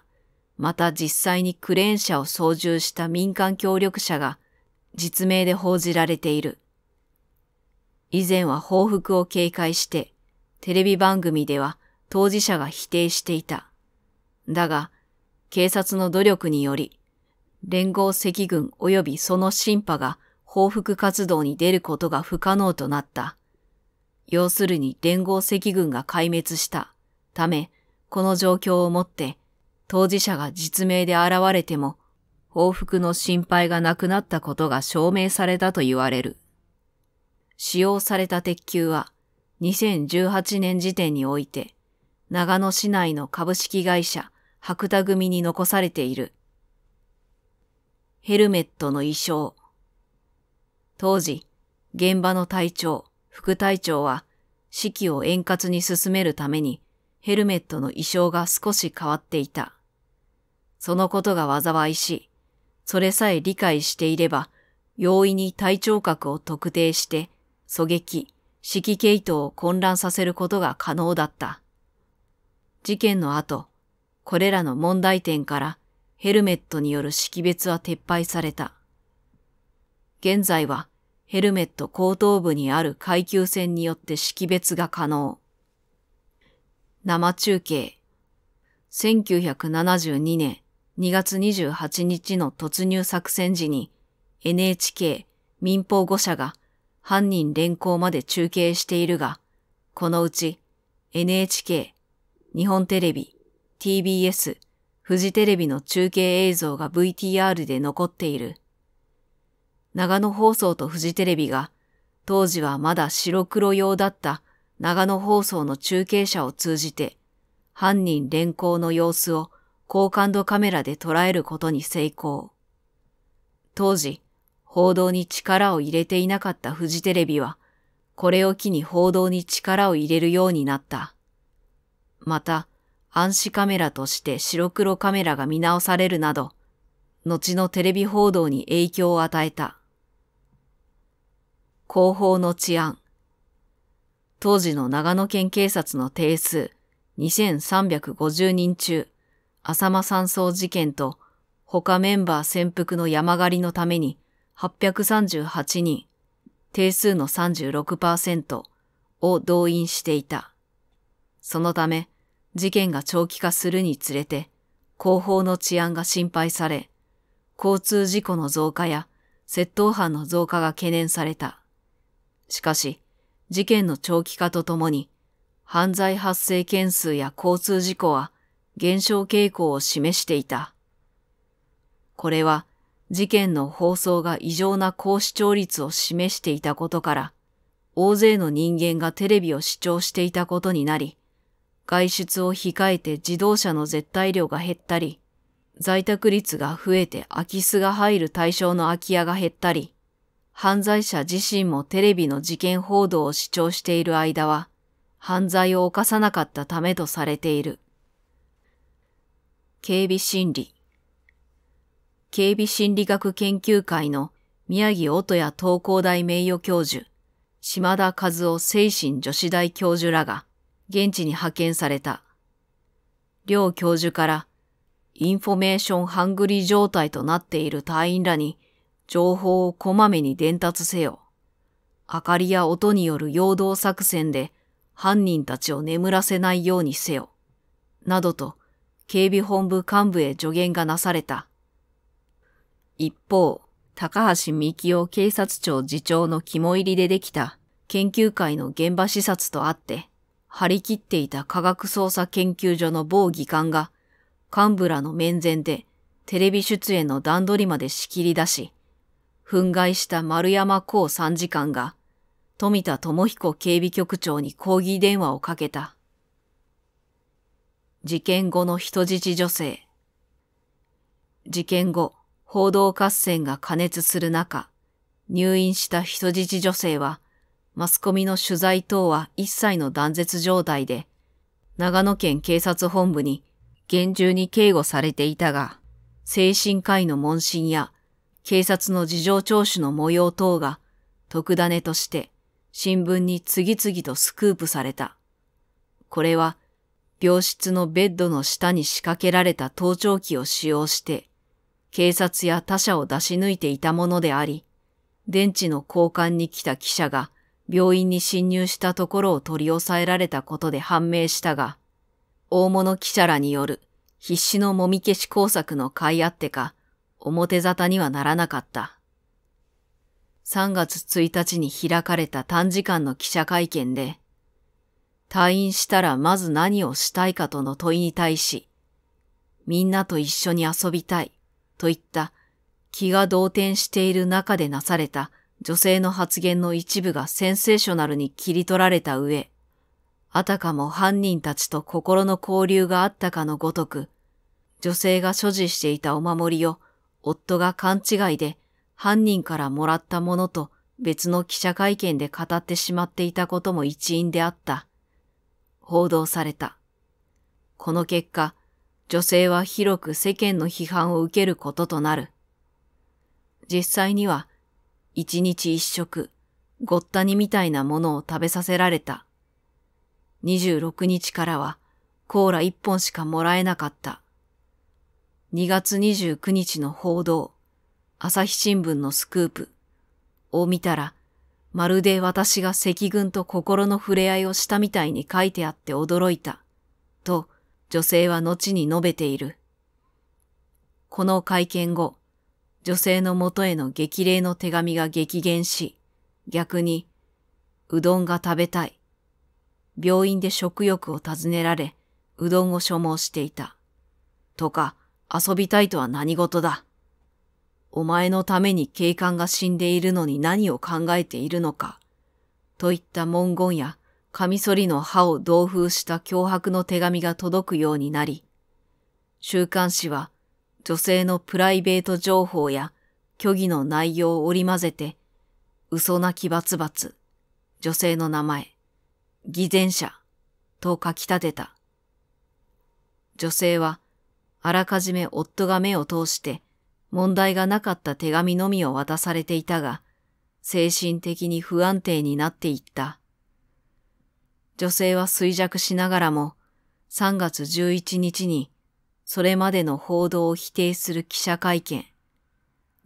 また実際にクレーン車を操縦した民間協力者が実名で報じられている。以前は報復を警戒して、テレビ番組では当事者が否定していた。だが、警察の努力により、連合赤軍及びその審判が報復活動に出ることが不可能となった。要するに連合赤軍が壊滅したため、この状況をもって当事者が実名で現れても報復の心配がなくなったことが証明されたと言われる。使用された鉄球は2018年時点において長野市内の株式会社白田組に残されている。ヘルメットの衣装。当時、現場の隊長、副隊長は、指揮を円滑に進めるために、ヘルメットの衣装が少し変わっていた。そのことが災いし、それさえ理解していれば、容易に隊長格を特定して、狙撃、指揮系統を混乱させることが可能だった。事件の後、これらの問題点からヘルメットによる識別は撤廃された。現在はヘルメット後頭部にある階級線によって識別が可能。生中継。1972年2月28日の突入作戦時に NHK 民放5社が犯人連行まで中継しているが、このうち NHK、日本テレビ、TBS、フジテレビの中継映像が VTR で残っている。長野放送とフジテレビが当時はまだ白黒用だった長野放送の中継車を通じて犯人連行の様子を高感度カメラで捉えることに成功。当時、報道に力を入れていなかったフジテレビは、これを機に報道に力を入れるようになった。また、暗視カメラとして白黒カメラが見直されるなど、後のテレビ報道に影響を与えた。後方の治安。当時の長野県警察の定数2350人中、浅間山荘事件と他メンバー潜伏の山狩りのために838人、定数の36%を動員していた。そのため、事件が長期化するにつれて、後方の治安が心配され、交通事故の増加や窃盗犯の増加が懸念された。しかし、事件の長期化とともに、犯罪発生件数や交通事故は減少傾向を示していた。これは事件の放送が異常な高視聴率を示していたことから、大勢の人間がテレビを視聴していたことになり、外出を控えて自動車の絶対量が減ったり、在宅率が増えて空き巣が入る対象の空き家が減ったり、犯罪者自身もテレビの事件報道を主張している間は、犯罪を犯さなかったためとされている。警備心理。警備心理学研究会の宮城音谷東工大名誉教授、島田和夫精神女子大教授らが現地に派遣された。両教授からインフォメーションハングリー状態となっている隊員らに情報をこまめに伝達せよ。明かりや音による陽動作戦で犯人たちを眠らせないようにせよ。などと警備本部幹部へ助言がなされた。一方、高橋幹夫警察庁次長の肝入りでできた研究会の現場視察とあって、張り切っていた科学捜査研究所の某議官が、幹部らの面前でテレビ出演の段取りまで仕切り出し、憤慨した丸山孝参事官が、富田智彦警備局長に抗議電話をかけた。事件後の人質女性。事件後、報道合戦が過熱する中、入院した人質女性は、マスコミの取材等は一切の断絶状態で、長野県警察本部に厳重に警護されていたが、精神科医の問診や警察の事情聴取の模様等が特種として新聞に次々とスクープされた。これは病室のベッドの下に仕掛けられた盗聴器を使用して警察や他者を出し抜いていたものであり、電池の交換に来た記者が病院に侵入したところを取り押さえられたことで判明したが、大物記者らによる必死のもみ消し工作の甲斐あってか、表沙汰にはならなかった。3月1日に開かれた短時間の記者会見で、退院したらまず何をしたいかとの問いに対し、みんなと一緒に遊びたい。といった気が動転している中でなされた女性の発言の一部がセンセーショナルに切り取られた上、あたかも犯人たちと心の交流があったかのごとく、女性が所持していたお守りを夫が勘違いで犯人からもらったものと別の記者会見で語ってしまっていたことも一因であった。報道された。この結果、女性は広く世間の批判を受けることとなる。実際には、一日一食、ごったにみたいなものを食べさせられた。26日からは、コーラ一本しかもらえなかった。2月29日の報道、朝日新聞のスクープを見たら、まるで私が赤軍と心の触れ合いをしたみたいに書いてあって驚いた、と女性は後に述べている。この会見後、女性の元への激励の手紙が激減し、逆に、うどんが食べたい。病院で食欲を尋ねられ、うどんを所望していた。とか、遊びたいとは何事だ。お前のために警官が死んでいるのに何を考えているのか。といった文言やカミソリの刃を同封した脅迫の手紙が届くようになり、週刊誌は女性のプライベート情報や虚偽の内容を織り交ぜて、嘘泣きバツバツ、女性の名前、偽善者と書き立てた。女性は、あらかじめ夫が目を通して問題がなかった手紙のみを渡されていたが、精神的に不安定になっていった。女性は衰弱しながらも、3月11日に、それまでの報道を否定する記者会見、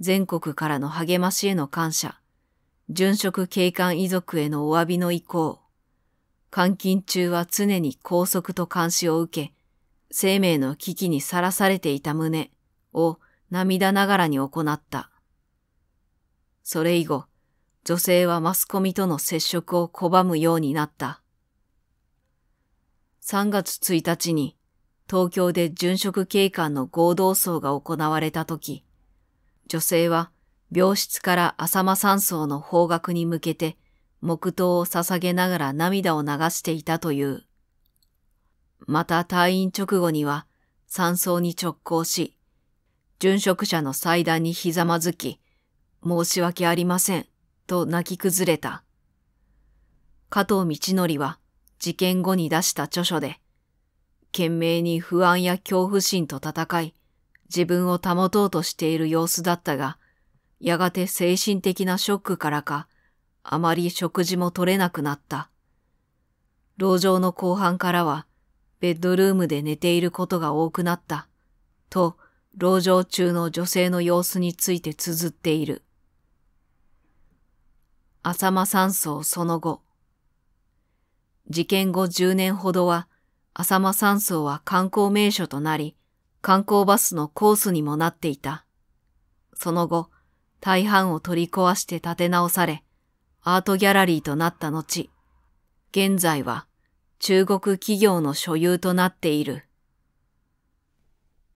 全国からの励ましへの感謝、殉職警官遺族へのお詫びの意向、監禁中は常に拘束と監視を受け、生命の危機にさらされていた旨を涙ながらに行った。それ以後、女性はマスコミとの接触を拒むようになった。3月1日に東京で殉職警官の合同葬が行われた時、女性は病室から浅間山荘の方角に向けて黙祷を捧げながら涙を流していたという。また退院直後には山荘に直行し、殉職者の祭壇にひざまずき、申し訳ありません、と泣き崩れた。加藤道則は、事件後に出した著書で、懸命に不安や恐怖心と戦い、自分を保とうとしている様子だったが、やがて精神的なショックからか、あまり食事も取れなくなった。牢城の後半からは、ベッドルームで寝ていることが多くなった、と、牢城中の女性の様子について綴っている。浅間山荘その後。事件後10年ほどは、浅間山荘は観光名所となり、観光バスのコースにもなっていた。その後、大半を取り壊して建て直され、アートギャラリーとなった後、現在は中国企業の所有となっている。